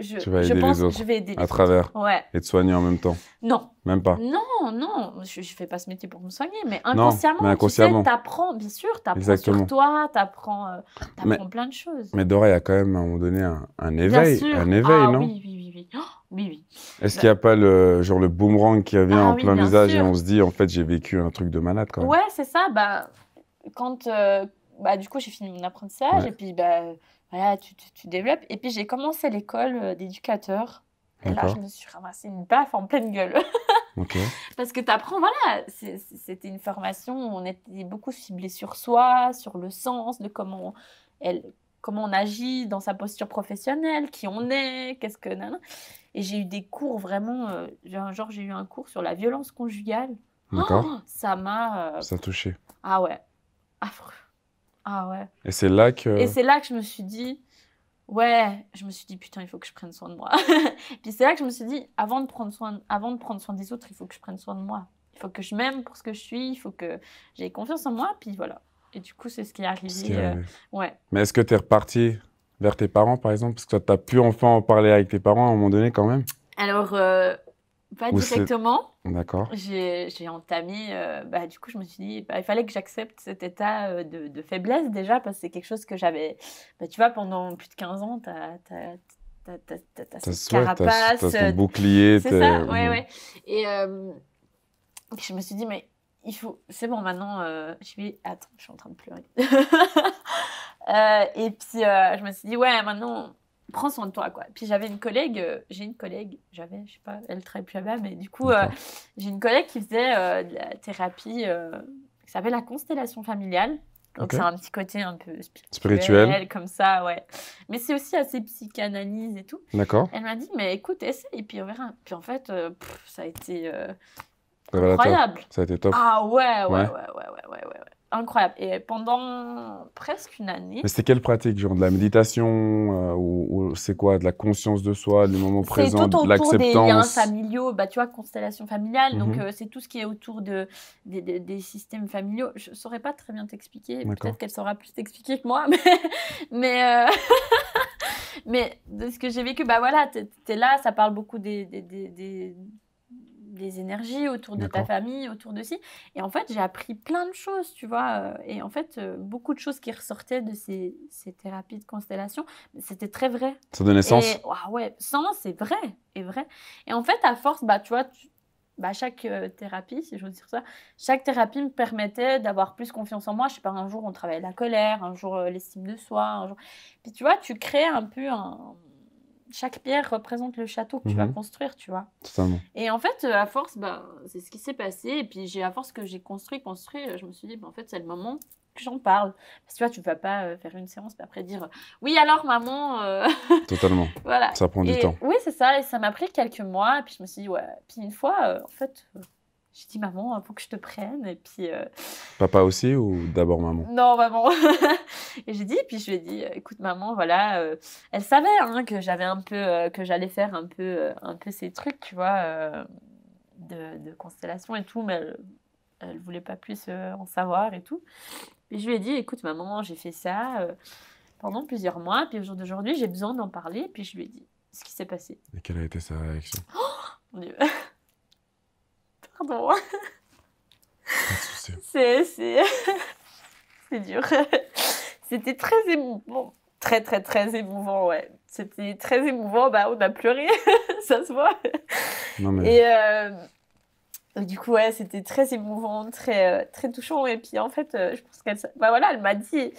je, tu vas aider pense les autres je vais aider. à travers. Et te soigner en même temps. Non. Même pas. Non, non. Je ne fais pas ce métier pour me soigner, mais inconsciemment, mais tu apprends, bien sûr, tu apprends sur toi, tu apprends, euh, plein de choses. Mais Dora, il y a quand même à un moment donné un, éveil, un éveil ah non oui, oui, oui. oui. Oh, Est-ce bah qu'il n'y a pas le, genre, le boomerang qui revient ah en plein visage et on se dit, en fait, j'ai vécu un truc de malade quand Ouais, c'est ça. Bah, quand, euh, bah, du coup, j'ai fini mon apprentissage et puis... Bah, tu, tu, développes. Et puis j'ai commencé l'école euh, d'éducateur. Et là, je me suis ramassée une baffe en pleine gueule. Parce que tu apprends, voilà, c'était une formation où on était beaucoup ciblé sur soi, sur le sens, de comment elle, comment on agit dans sa posture professionnelle, qui on est, qu'est-ce que. Et j'ai eu des cours vraiment. Euh, genre, j'ai eu un cours sur la violence conjugale. D'accord. Oh, ça m'a. Euh, ça a touché. Ah ouais. Affreux. Ah ouais. Et c'est là que. Et c'est là que je me suis dit, ouais, je me suis dit putain, il faut que je prenne soin de moi. Puis c'est là que je me suis dit, avant de prendre soin, avant de prendre soin des autres, il faut que je prenne soin de moi. Il faut que je m'aime pour ce que je suis. Il faut que j'ai confiance en moi. Puis voilà. Et du coup, c'est ce qui est arrivé. Euh, Mais est-ce que tu es reparti vers tes parents, par exemple Parce que tu as pu enfin en parler avec tes parents à un moment donné, quand même. Alors, euh, pas directement. D'accord. J'ai entamé. Euh, bah, du coup, je me suis dit, bah, il fallait que j'accepte cet état euh, de, de, faiblesse déjà, parce que c'est quelque chose que j'avais. Bah, tu vois, pendant plus de 15 ans, t'as cette carapace. T'as ton euh, bouclier. C'est ça, ouais, mmh. ouais. Et je me suis dit, mais il faut. C'est bon, maintenant, je vais. Attends, je suis en train de pleurer. et puis, je me suis dit, ouais, maintenant prends soin de toi quoi. Puis j'avais une collègue, euh, j'ai une collègue, j'avais, je sais pas, elle travaille plus là-bas, mais du coup euh, j'ai une collègue qui faisait euh, de la thérapie qui s'appelle la constellation familiale. Donc c'est un petit côté un peu spirituel, comme ça, ouais. Mais c'est aussi assez psychanalyse et tout. D'accord. Elle m'a dit mais écoute essaye et puis on verra. Puis en fait ça a été incroyable. Ça a été top. Ah ouais ouais ouais ouais ouais. ouais, ouais incroyable. Et pendant presque une année. Mais c'était quelle pratique Genre de la méditation euh, ou, c'est quoi De la conscience de soi, du moment présent, tout autour des liens familiaux, bah, tu vois, constellation familiale. Donc, mhm. euh, c'est tout ce qui est autour de, des, systèmes familiaux. Je ne saurais pas très bien t'expliquer. Peut-être qu'elle saura plus t'expliquer que moi. Mais, euh, mais, de ce que j'ai vécu, bah voilà, tu es, là, ça parle beaucoup des des énergies autour de ta famille, autour de si. Et en fait, j'ai appris plein de choses, tu vois. Euh, et en fait, euh, beaucoup de choses qui ressortaient de ces, thérapies de constellation, c'était très vrai. Ça donnait sens. Et, ouais, sens, c'est vrai, et vrai. Et en fait, à force, bah, tu vois, tu, bah, chaque euh, thérapie, si j'ose dire ça, chaque thérapie me permettait d'avoir plus confiance en moi. Je sais pas, un jour on travaillait la colère, un jour l'estime de soi, un jour... Puis tu vois, tu crées un peu un, chaque pierre représente le château que tu vas mhm. construire, tu vois. Totalement. Et en fait, euh, à force, ben, c'est ce qui s'est passé. Et puis, j'ai à force que j'ai construit, construit, euh, je me suis dit, bah, en fait, c'est le moment que j'en parle. Parce que tu vois, tu vas pas euh, faire une séance et après dire oui alors maman. Totalement. voilà. Ça prend du temps. Oui c'est ça et ça m'a pris quelques mois et puis je me suis dit ouais. Puis une fois en fait j'ai dit, maman, il hein, faut que je te prenne. Et puis. Euh, Papa aussi ou d'abord maman Non, maman. et j'ai dit, puis je lui ai dit, euh, écoute, maman, voilà, euh, elle savait hein, que j'avais un peu, que j'allais faire un peu, un peu ces trucs, tu vois, de, de, constellation et tout, mais elle, ne voulait pas plus en savoir et tout. Et je lui ai dit, écoute, maman, j'ai fait ça pendant plusieurs mois, puis au jour d'aujourd'hui, j'ai besoin d'en parler. Puis je lui ai dit ce qui s'est passé. Et quelle a été sa réaction oh, mon Dieu c'est, c'est dur. C'était très émouvant. Très, très, très émouvant, ouais. C'était très émouvant. Bah, on a pleuré, ça se voit. Euh, et du coup, ouais, c'était très émouvant, très, euh, très touchant. Et puis, en fait, euh, je pense qu'elle... Bah, voilà, elle m'a dit...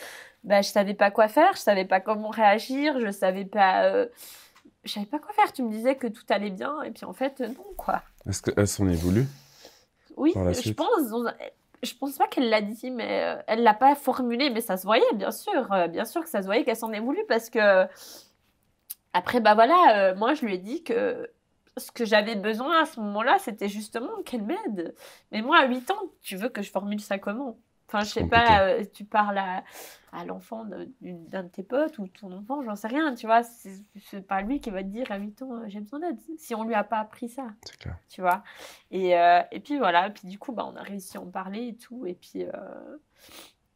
Bah, je savais pas quoi faire, je savais pas comment réagir, je savais pas... je savais pas quoi faire. Tu me disais que tout allait bien. Et puis, en fait, non, quoi. Est-ce qu'elles s'en est voulu oui, je pense. Je pense pas qu'elle l'a dit, mais euh, elle l'a pas formulé, mais ça se voyait, bien sûr. Euh, bien sûr que ça se voyait qu'elle s'en est voulu parce que. Après, bah voilà, euh, moi je lui ai dit que ce que j'avais besoin à ce moment-là, c'était justement qu'elle m'aide. Mais moi, à 8 ans, tu veux que je formule ça comment Enfin, je sais pas, euh, tu parles à, l'enfant d'un de tes potes ou ton enfant, j'en sais rien, tu vois. C'est pas lui qui va te dire à 8 ans, j'aime son d'aide, si on lui a pas appris ça. Tu vois. Et, euh, et, puis voilà, puis du coup, bah, on a réussi à en parler et tout. Et puis, euh,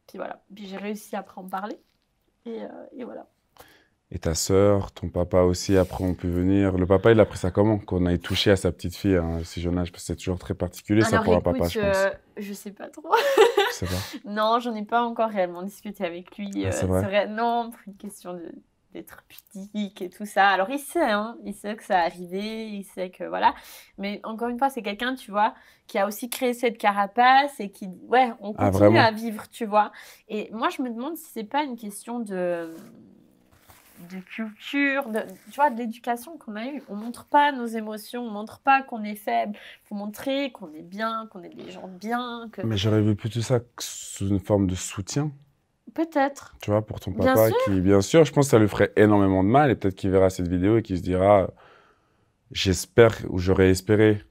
puis voilà. Puis j'ai réussi après à en parler. Et, et voilà. Et ta sœur, ton papa aussi, après on pu venir. Le papa, il a pris ça comment Qu'on ait touché à sa petite fille hein, si jeune âge Parce que c'est toujours très particulier ça pour un papa, je pense. Euh, je sais pas trop. je sais Non, j'en ai pas encore réellement discuté avec lui. Ah, euh, c'est vrai. Non, pour une question d'être pudique et tout ça. Alors il sait, hein, il sait que ça a arrivé, il sait que voilà. Mais encore une fois, c'est quelqu'un, tu vois, qui a aussi créé cette carapace et qui, ouais, on ah, continue à vivre, tu vois. Et moi, je me demande si c'est pas une question de, de culture, de, tu vois, l'éducation qu'on a eue. On montre pas nos émotions, on montre pas qu'on est faible. Il faut montrer qu'on est bien, qu'on est des gens bien. Mais j'aurais vu plutôt ça sous une forme de soutien. Peut-être. Tu vois, pour ton papa bien qui, bien sûr, je pense que ça lui ferait énormément de mal et peut-être qu'il verra cette vidéo et qu'il se dira, j'espère ou j'aurais espéré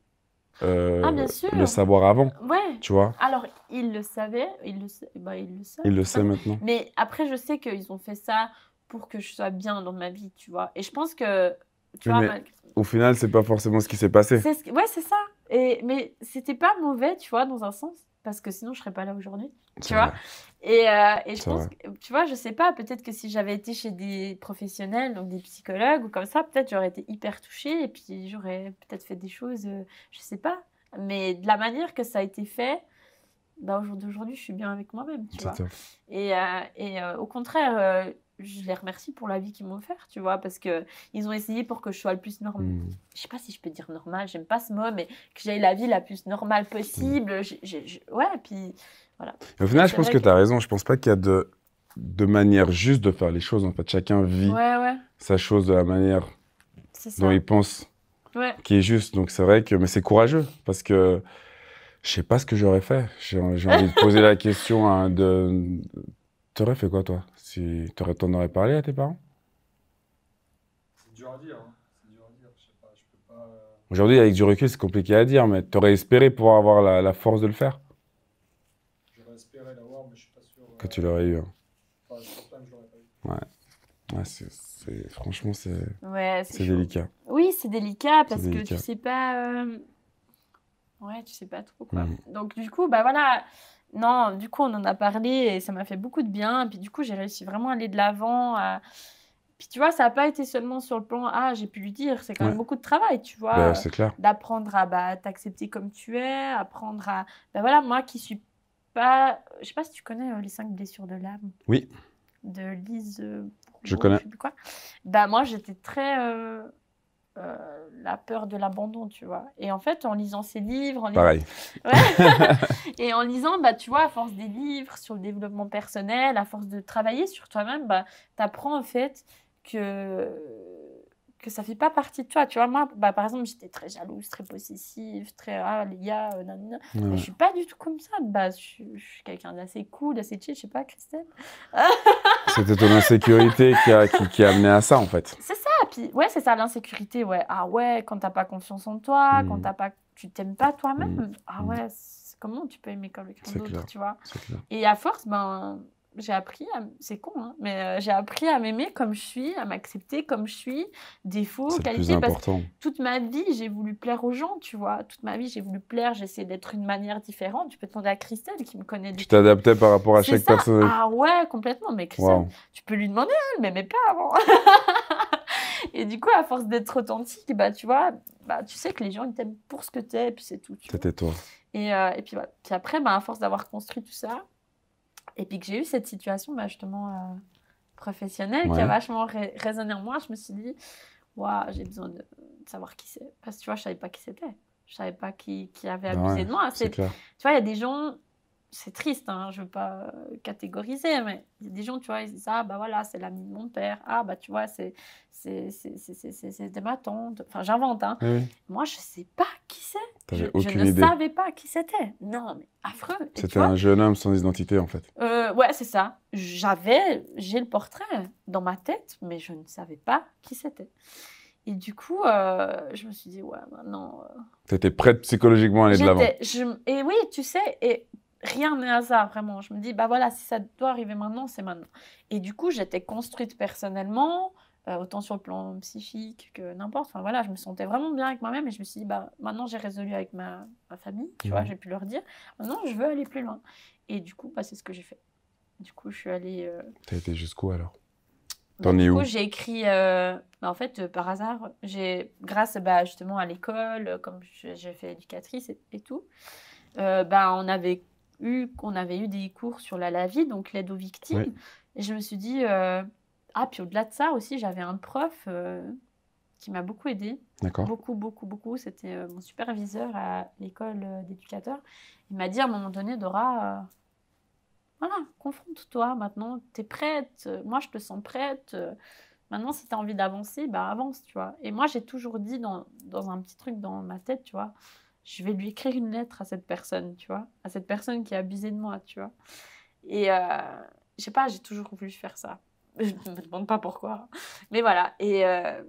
euh, ah, le savoir avant. Ouais. Tu vois. Alors, il le savait, il le, bah, il le sait. Il le sait maintenant. Mais après, je sais qu'ils ont fait ça pour que je sois bien dans ma vie, tu vois. Et je pense que. Tu Au final, c'est pas forcément ce qui s'est passé. Ouais, c'est ça. Et... Mais c'était pas mauvais, tu vois, dans un sens, parce que sinon, je serais pas là aujourd'hui, tu vois. Et, euh, et je pense, que, tu vois, je sais pas, peut-être que si j'avais été chez des professionnels, donc des psychologues ou comme ça, peut-être j'aurais été hyper touchée et puis j'aurais peut-être fait des choses, euh, je sais pas. Mais de la manière que ça a été fait, bah, jour aujourd'hui, je suis bien avec moi-même, tu vois. Et, euh, et au contraire, je les remercie pour la vie qu'ils m'ont offert, tu vois, parce que ils ont essayé pour que je sois le plus normal. Je hmm. Je sais pas si je peux dire normal, j'aime pas ce mot, mais que j'aille la vie la plus normale possible. Hmm. ouais, puis voilà. au final, je pense que, tu as raison. Je pense pas qu'il y a de, de manière juste de faire les choses. En fait, chacun vit sa chose de la manière dont il pense, qui est juste. Donc c'est vrai que, mais c'est courageux parce que. Je sais pas ce que j'aurais fait. J'ai envie de poser la question de... de. aurais fait quoi, toi si t'en aurais parlé à tes parents C'est dur à dire. Aujourd'hui, avec du recul, c'est compliqué à dire, mais tu aurais espéré pouvoir avoir la, force de le faire J'aurais espéré l'avoir, mais je suis pas sûr. Euh. Que tu l'aurais eu. Hein. je pas Ouais. Ouais, c'est, franchement, c'est, ouais, délicat. Oui, c'est délicat parce que tu sais pas. Euh, ouais, tu sais pas trop quoi. Hmm. Donc, du coup, bah voilà, non, du coup, on en a parlé et ça m'a fait beaucoup de bien. puis, du coup, j'ai réussi vraiment à aller de l'avant. Puis, tu vois, ça n'a pas été seulement sur le plan Ah, j'ai pu lui dire, c'est quand même beaucoup de travail, tu vois. Bah, c'est clair. D'apprendre à bah, t'accepter comme tu es, apprendre à. Ben voilà, moi qui suis pas. Je sais pas si tu connais euh, les cinq blessures de l'âme. Oui. De Lise. Euh, je connais. Je quoi. Bah, moi, j'étais très. Euh, euh, la peur de l'abandon, tu vois. Et en fait, en lisant ces livres, en lisant... et en lisant, bah, tu vois, à force des livres sur le développement personnel, à force de travailler sur toi-même, bah, tu apprends en fait que que ça fait pas partie de toi. Tu vois, moi, bah, par exemple, j'étais très jalouse, très possessive, très ah, les gars, euh, nan, je suis pas du tout comme ça. Bah, je, suis quelqu'un d'assez cool, d'assez chill, je sais pas, Christelle. C'était ton insécurité qui a, qui, a amené à ça, en fait. C'est ça. Puis, ouais, c'est ça, l'insécurité. Ouais. Ah ouais, quand t'as pas confiance en toi, quand mm. t'as pas, tu t'aimes pas toi-même. Mm. Ah ouais, mm. comment tu peux aimer comme quelqu'un d'autre, tu vois. Et à force, ben j'ai appris, c'est con, hein, mais euh, j'ai appris à m'aimer comme je suis, à m'accepter comme je suis, défauts, qualités. Parce que toute ma vie, j'ai voulu plaire aux gens, tu vois. Toute ma vie, j'ai voulu plaire, j'ai essayé d'être une manière différente. Tu peux demander à Christelle qui me connaît. Tu t'adaptais par rapport à chaque personne. Ah ouais, complètement. Mais Christelle, tu peux lui demander, hein, elle m'aimait pas avant. et du coup, à force d'être authentique, bah, tu vois, bah, tu sais que les gens, ils t'aiment pour ce que t'es, et puis c'est tout. C'était toi. Et, euh, et, puis, après, bah, à force d'avoir construit tout ça, et puis que j'ai eu cette situation bah, justement euh, professionnelle qui a vachement résonné en moi. Je me suis dit, waouh, j'ai besoin de savoir qui c'est. Parce que tu vois, je savais pas qui c'était. Je savais pas qui, qui avait bah abusé de moi. Tu vois, il y a des gens c'est triste, hein, je ne veux pas euh, catégoriser, mais il y a des gens, tu vois, ils disent Ah, bah voilà, c'est l'ami de mon père. Ah, bah tu vois, c'est de ma tante. Enfin, j'invente. Hein. Moi, je ne sais pas qui c'est. Je, je, ne savais pas qui c'était. Non, mais affreux. C'était un jeune homme sans identité, en fait. Euh, ouais, c'est ça. J'avais, j'ai le portrait dans ma tête, mais je ne savais pas qui c'était. Et du coup, euh, je me suis dit, ouais, maintenant. Bah tu étais prête psychologiquement à aller de l'avant. Et oui, tu sais, et rien n'est hasard, vraiment. Je me dis, bah voilà, si ça doit arriver maintenant, c'est maintenant. Et du coup, j'étais construite personnellement, euh, autant sur le plan psychique que n'importe. Enfin voilà, je me sentais vraiment bien avec moi-même et je me suis dit, bah maintenant j'ai résolu avec ma, ma famille, tu vois, j'ai pu leur dire, maintenant je veux aller plus loin. Et du coup, bah, c'est ce que j'ai fait. Du coup, je suis allée. Tu euh, T'as été jusqu'où alors bah, T'en es où Du coup, j'ai écrit. Euh, bah, en fait, par hasard, j'ai grâce bah, justement à l'école, comme j'ai fait éducatrice et, tout, bah, on avait eu, on avait eu des cours sur la la vie, donc l'aide aux victimes. Et je me suis dit, euh, ah, puis au-delà de ça aussi, j'avais un prof euh, qui m'a beaucoup aidé. Beaucoup, beaucoup, beaucoup. C'était euh, mon superviseur à l'école d'éducateurs. Il m'a dit à un moment donné, Dora, voilà, confronte-toi maintenant, t'es prête, moi je te sens prête. Maintenant, si tu envie d'avancer, bah avance, tu vois. Et moi, j'ai toujours dit dans, dans un petit truc dans ma tête, tu vois, je vais lui écrire une lettre à cette personne, tu vois, à cette personne qui a abusé de moi, tu vois. Et euh, je sais pas, j'ai toujours voulu faire ça. Je me demande pas pourquoi. Mais voilà. Et, euh,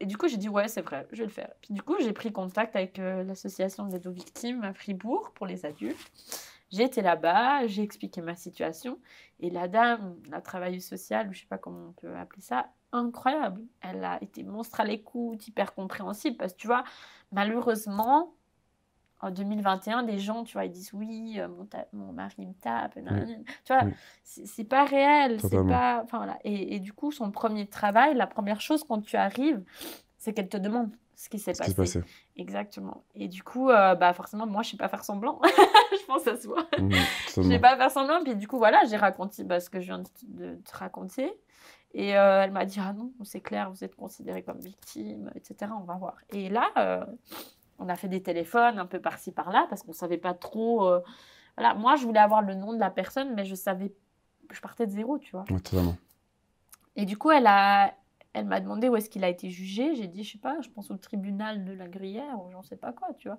et du coup, j'ai dit, ouais, c'est vrai, je vais le faire. Puis du coup, j'ai pris contact avec euh, l'association des aux victimes à Fribourg pour les adultes. J'ai été là-bas, j'ai expliqué ma situation. Et la dame, la travailleuse sociale, je sais pas comment on peut appeler ça, incroyable. Elle a été monstre à l'écoute, hyper compréhensible. Parce que tu vois, malheureusement, en 2021, les gens, tu vois, ils disent oui, euh, mon, mon mari me tape, tu vois, c'est pas réel, c'est pas, enfin voilà. Et, du coup, son premier travail, la première chose quand tu arrives, c'est qu'elle te demande ce qui s'est passé. Exactement. Et du coup, euh, bah forcément, moi, je sais pas faire semblant. je pense à soi. Mmh, je sais pas faire semblant. Puis du coup, voilà, j'ai raconté bah, ce que je viens de te raconter. Et euh, elle m'a dit ah non, c'est clair, vous êtes considéré comme victime, etc. On va voir. Et là. On a fait des téléphones un peu par-ci par-là parce qu'on ne savait pas trop. Euh, voilà, moi, je voulais avoir le nom de la personne, mais je savais. Je partais de zéro, tu vois. Et du coup, elle a, elle m'a demandé où est-ce qu'il a été jugé. J'ai dit, je sais pas, je pense au tribunal de la Gruyère ou j'en sais pas quoi, tu vois.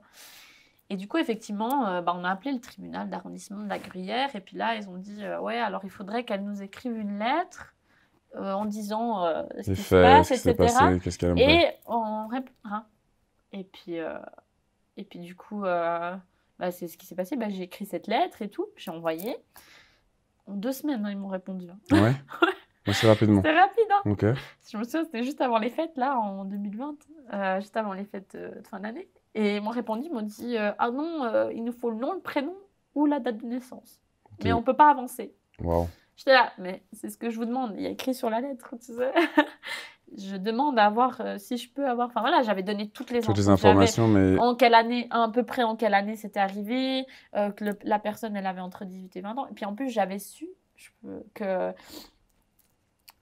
Et du coup, effectivement, euh, bah, on a appelé le tribunal d'arrondissement de la Gruyère. Et puis là, ils ont dit, euh, ouais, alors il faudrait qu'elle nous écrive une lettre en disant ce qui etc. et on... Hein. Et puis, euh, et puis du coup, euh, bah, c'est ce qui s'est passé. Bah, j'ai écrit cette lettre et tout, j'ai envoyé. En deux semaines, hein, ils m'ont répondu. Hein. Ah ouais. c'est rapidement. C'est rapide. Hein. Je me souviens, c'était juste avant les fêtes, là, en 2020, euh, juste avant les fêtes de fin d'année. Et ils m'ont répondu, ils m'ont dit Ah non, il nous faut le nom, le prénom ou la date de naissance. Mais on ne peut pas avancer. Waouh. J'étais là, mais c'est ce que je vous demande. Il y a écrit sur la lettre, tu sais je demande à voir euh, si je peux avoir. Enfin voilà, j'avais donné toutes les, toutes les informations. Mais... En quelle année, à peu près en quelle année c'était arrivé, euh, que la personne elle avait entre 18 et 20 ans. Et puis en plus, j'avais su que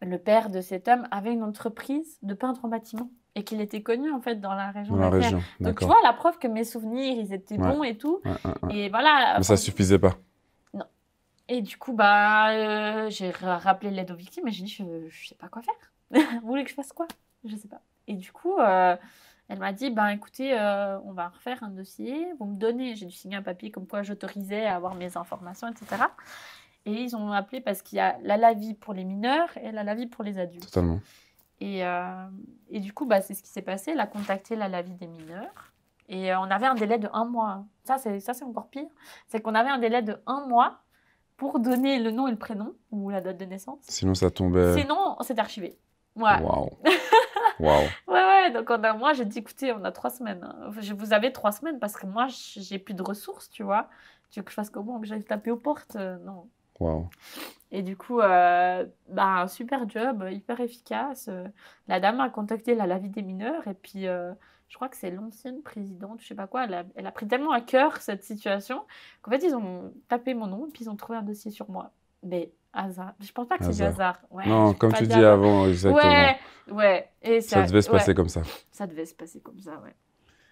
le père de cet homme avait une entreprise de peintre en bâtiment et qu'il était connu en fait dans la région. Dans la région Donc tu vois, la preuve que mes souvenirs ils étaient bons et tout. et voilà. Mais ça suffisait pas. Et du coup, bah, euh, j'ai rappelé l'aide aux victimes et j'ai dit, je ne sais pas quoi faire. Vous voulez que je fasse quoi Je sais pas. Et du coup, euh, elle m'a dit, ben écoutez, euh, on va refaire un dossier. Vous me donnez, j'ai dû signer un papier comme quoi j'autorisais à avoir mes informations, etc. Et ils ont appelé parce qu'il y a la vie pour les mineurs et la vie pour les adultes. Totalement. Et, euh, et du coup, bah, c'est ce qui s'est passé. Elle a contacté la vie des mineurs. Et on avait un délai de un mois. Ça, c'est, ça, c'est encore pire. C'est qu'on avait un délai de un mois pour donner le nom et le prénom ou la date de naissance. Sinon, ça tombait. Sinon, c'est archivé. Waouh. ouais, ouais. Donc, on moi, j'ai dit, écoutez, on a trois semaines. Hein. Je, vous avez trois semaines parce que moi, j'ai plus de ressources, tu vois. Tu veux que je fasse comment Que j'aille taper aux portes euh, Non. Waouh. Et du coup, euh, bah, super job, hyper efficace. Euh, la dame a contacté la vie des mineurs et puis euh, je crois que c'est l'ancienne présidente, je sais pas quoi. Elle a, elle a pris tellement à cœur cette situation qu'en fait, ils ont tapé mon nom et puis ils ont trouvé un dossier sur moi. Mais Hasard. Je pense pas que c'est du hasard. non, comme tu dis avant, exactement. Ouais, ouais. Et ça, devait se passer comme ça. Ça devait se passer comme ça, ouais.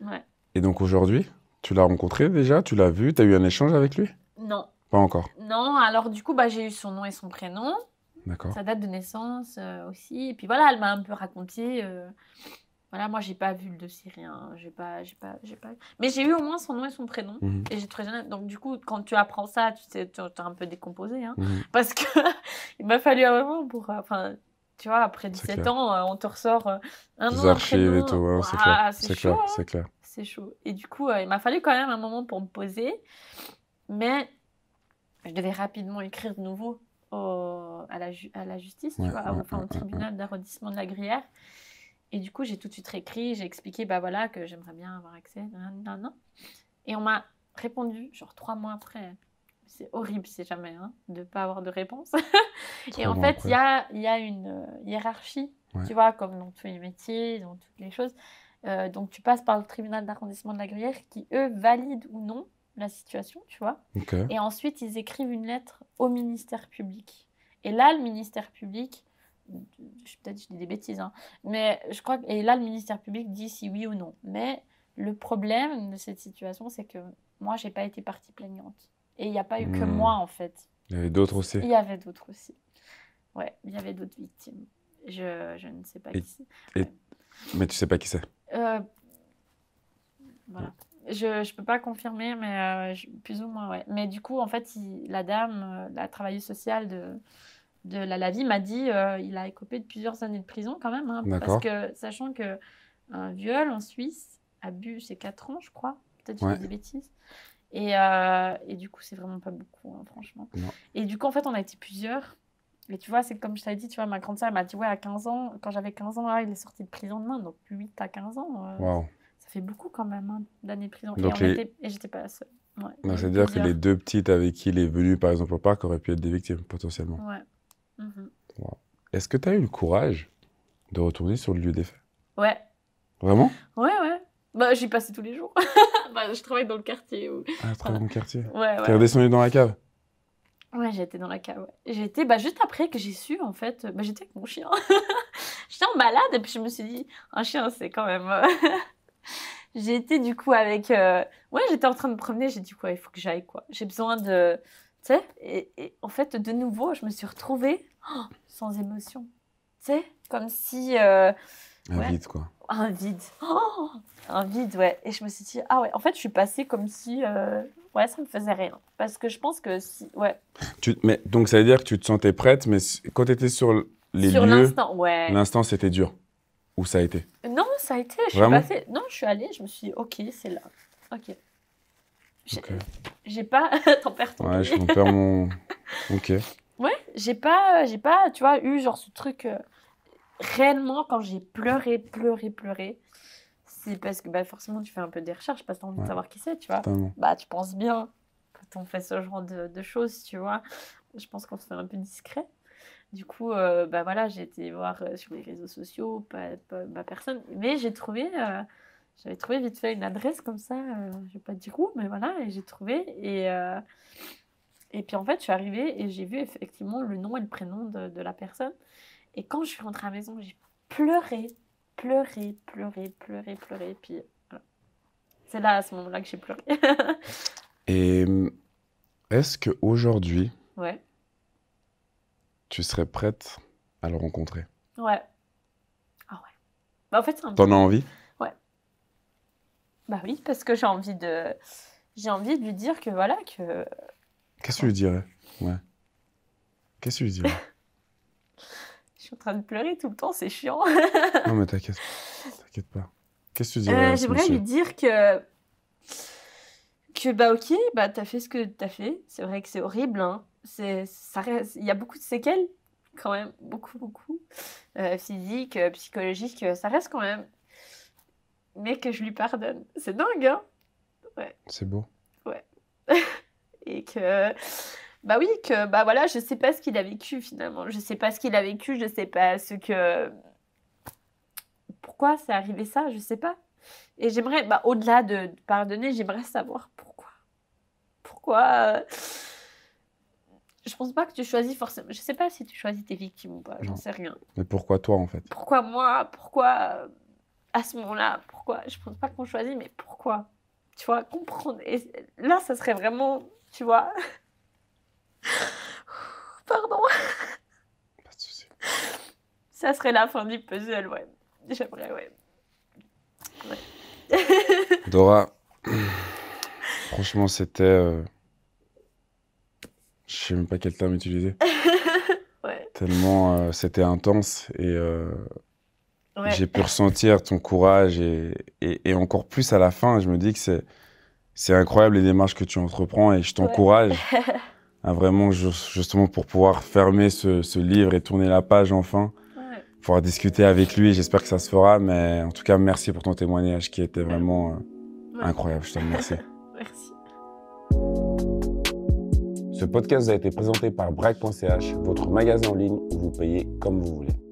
ouais. Et donc aujourd'hui, tu l'as rencontré déjà Tu l'as vu Tu as eu un échange avec lui Non. Pas encore Non, alors du coup, bah, j'ai eu son nom et son prénom. D'accord. Sa date de naissance euh, aussi. Et puis voilà, elle m'a un peu raconté. Euh, voilà, moi j'ai pas vu le dossier, rien, j'ai pas, j'ai pas, j'ai pas. Mais j'ai eu au moins son nom et son prénom, mhm. et j'ai très Donc du coup, quand tu apprends ça, tu sais tu t'es un peu décomposé, hein, mhm. parce que il m'a fallu un moment pour, euh, enfin, tu vois, après 17 ans, euh, on te ressort euh, un nom, archives et tout, c'est, clair. C'est, chaud, c'est chaud. Et du coup, il m'a fallu quand même un moment pour me poser, mais je devais rapidement écrire de nouveau à, la à la justice, tu vois, au tribunal d'arrondissement de la Grière. Et du coup, j'ai tout de suite réécrit, j'ai expliqué bah voilà, que j'aimerais bien avoir accès. Et on m'a répondu, genre trois mois après. C'est horrible, c'est jamais, hein, de ne pas avoir de réponse. et en fait, il y a, y a, une euh, hiérarchie, tu vois, comme dans tous les métiers, dans toutes les choses. Euh, donc, tu passes par le tribunal d'arrondissement de la Gruyère qui, eux, valident ou non la situation, tu vois. Et ensuite, ils écrivent une lettre au ministère public. Et là, le ministère public, peut-être je dis des bêtises, hein, mais je crois que, et là le ministère public dit si oui ou non. Mais le problème de cette situation, c'est que moi, j'ai pas été partie plaignante. Et il n'y a pas eu que hmm. moi, en fait. Il y avait d'autres aussi. Il y avait d'autres aussi. Ouais, il y avait d'autres victimes. Je, je, ne sais pas qui c'est. Mais tu sais pas qui c'est euh, Voilà. Je ne peux pas confirmer, mais euh, plus ou moins, ouais. Mais du coup, en fait, la dame, euh, la travailleuse sociale de, de la vie m'a dit euh, il a écopé de plusieurs années de prison quand même. Hein, parce que, sachant qu'un viol en Suisse, abus, c'est 4 ans, je crois. Peut-être des bêtises. Et, euh, et du coup, c'est vraiment pas beaucoup, hein, franchement. Et du coup, en fait, on a été plusieurs. Mais tu vois, c'est comme je t'avais dit, tu vois, ma grande sœur m'a dit, ouais, à 15 ans, quand j'avais 15 ans, il est sorti de prison demain, donc 8 à 15 ans. Euh, ça fait beaucoup quand même hein, d'années de prison. et, était... j'étais pas la seule. C'est-à-dire que les deux petites avec qui il est venu, par exemple, au parc, auraient pu être des victimes potentiellement. Mhm. Est-ce que tu as eu le courage de retourner sur le lieu des faits Ouais. Vraiment Ouais, ouais. Bah, j'y passais tous les jours. bah, je travaille dans le quartier. Où... Ah, travaille dans le quartier Ouais, ouais. T'es redescendu dans la cave Ouais, j'étais dans la cave. J'étais, bah, juste après que j'ai su, en fait, bah, j'étais avec mon chien. j'étais en balade et puis je me suis dit, un chien, c'est quand même. Euh, j'étais du coup avec. Euh, ouais, j'étais en train de me promener, j'ai dit, quoi, il faut que j'aille, quoi. J'ai besoin de et, en fait, de nouveau, je me suis retrouvée oh, sans émotion. Tu sais Comme si. Euh, un vide, quoi. Un vide. Oh, un vide, ouais. Et je me suis dit, ah ouais, en fait, je suis passée comme si. Euh, ouais, ça me faisait rien. Parce que je pense que si. Ouais. Tu, donc, ça veut dire que tu te sentais prête, mais quand tu étais sur les sur l'instant, ouais. L'instant, c'était dur. Ou ça a été Non, ça a été. Je Suis passée, non, je suis allée, je me suis dit, ok, c'est là. Ok. J'ai pas. T'en perds ton Ouais, je perds mon. Ok. Ouais, j'ai pas, j'ai pas, tu vois, eu genre ce truc. Euh, réellement, quand j'ai pleuré, pleuré, pleuré, c'est parce que bah, forcément tu fais un peu des recherches parce que t'as envie de savoir qui c'est, tu vois. Bah, tu penses bien quand on fait ce genre de, choses, tu vois. Je pense qu'on se fait un peu discret. Du coup, euh, bah voilà, j'ai été voir euh, sur les réseaux sociaux, pas, personne, mais j'ai trouvé. J'avais trouvé vite fait une adresse comme ça, euh, je vais pas dire où, mais voilà, et j'ai trouvé. Et, euh, et puis en fait, je suis arrivée et j'ai vu effectivement le nom et le prénom de, de la personne. Et quand je suis rentrée à la maison, j'ai pleuré, pleuré, pleuré, pleuré, pleuré. Et puis voilà. C'est là, à ce moment-là, que j'ai pleuré. et euh, est-ce qu'aujourd'hui, ouais. tu serais prête à le rencontrer Ouais. Ah ouais. Bah, en fait, T'en as envie bah oui, parce que j'ai envie de, j'ai envie de lui dire que voilà que. Qu'est-ce que tu lui dirais Ouais. Qu'est-ce que tu lui dirais Je suis en train de pleurer tout le temps, c'est chiant. non mais t'inquiète, t'inquiète pas. Qu'est-ce que tu dirais euh, J'aimerais lui dire que que bah ok, bah t'as fait ce que t'as fait. C'est vrai que c'est horrible. Hein. C'est ça, il y a beaucoup de séquelles quand même, beaucoup beaucoup, euh, physique, euh, psychologique. Ça reste quand même mais que je lui pardonne. C'est dingue, hein ouais. C'est beau. Ouais. et que, bah oui, que, bah voilà, je sais pas ce qu'il a vécu finalement. Je sais pas ce qu'il a vécu, je sais pas ce que. Pourquoi c'est arrivé ça, je sais pas. Et j'aimerais, bah, au-delà de pardonner, j'aimerais savoir pourquoi. Pourquoi euh, je pense pas que tu choisis forcément. Je sais pas si tu choisis tes victimes ou pas, j'en sais rien. Mais pourquoi toi en fait Pourquoi moi Pourquoi euh, à ce moment-là, pourquoi Je pense pas qu'on choisit, mais pourquoi Tu vois, comprendre. là, ça serait vraiment, tu vois. Pardon. Ça serait la fin du puzzle, ouais. J'aimerais, ouais. ouais. Dora, franchement, c'était. Je euh, Je sais même pas quel terme utiliser. ouais. Tellement euh, c'était intense et. Euh, j'ai pu ressentir ton courage et, et, encore plus à la fin. Je me dis que c'est, c'est incroyable les démarches que tu entreprends et je t'encourage à vraiment, justement, pour pouvoir fermer ce, ce livre et tourner la page enfin, pour pouvoir discuter avec lui. J'espère que ça se fera, mais en tout cas, merci pour ton témoignage qui était vraiment euh, incroyable. Je te remercie. merci. Ce podcast a été présenté par Break.ch, votre magasin en ligne où vous payez comme vous voulez.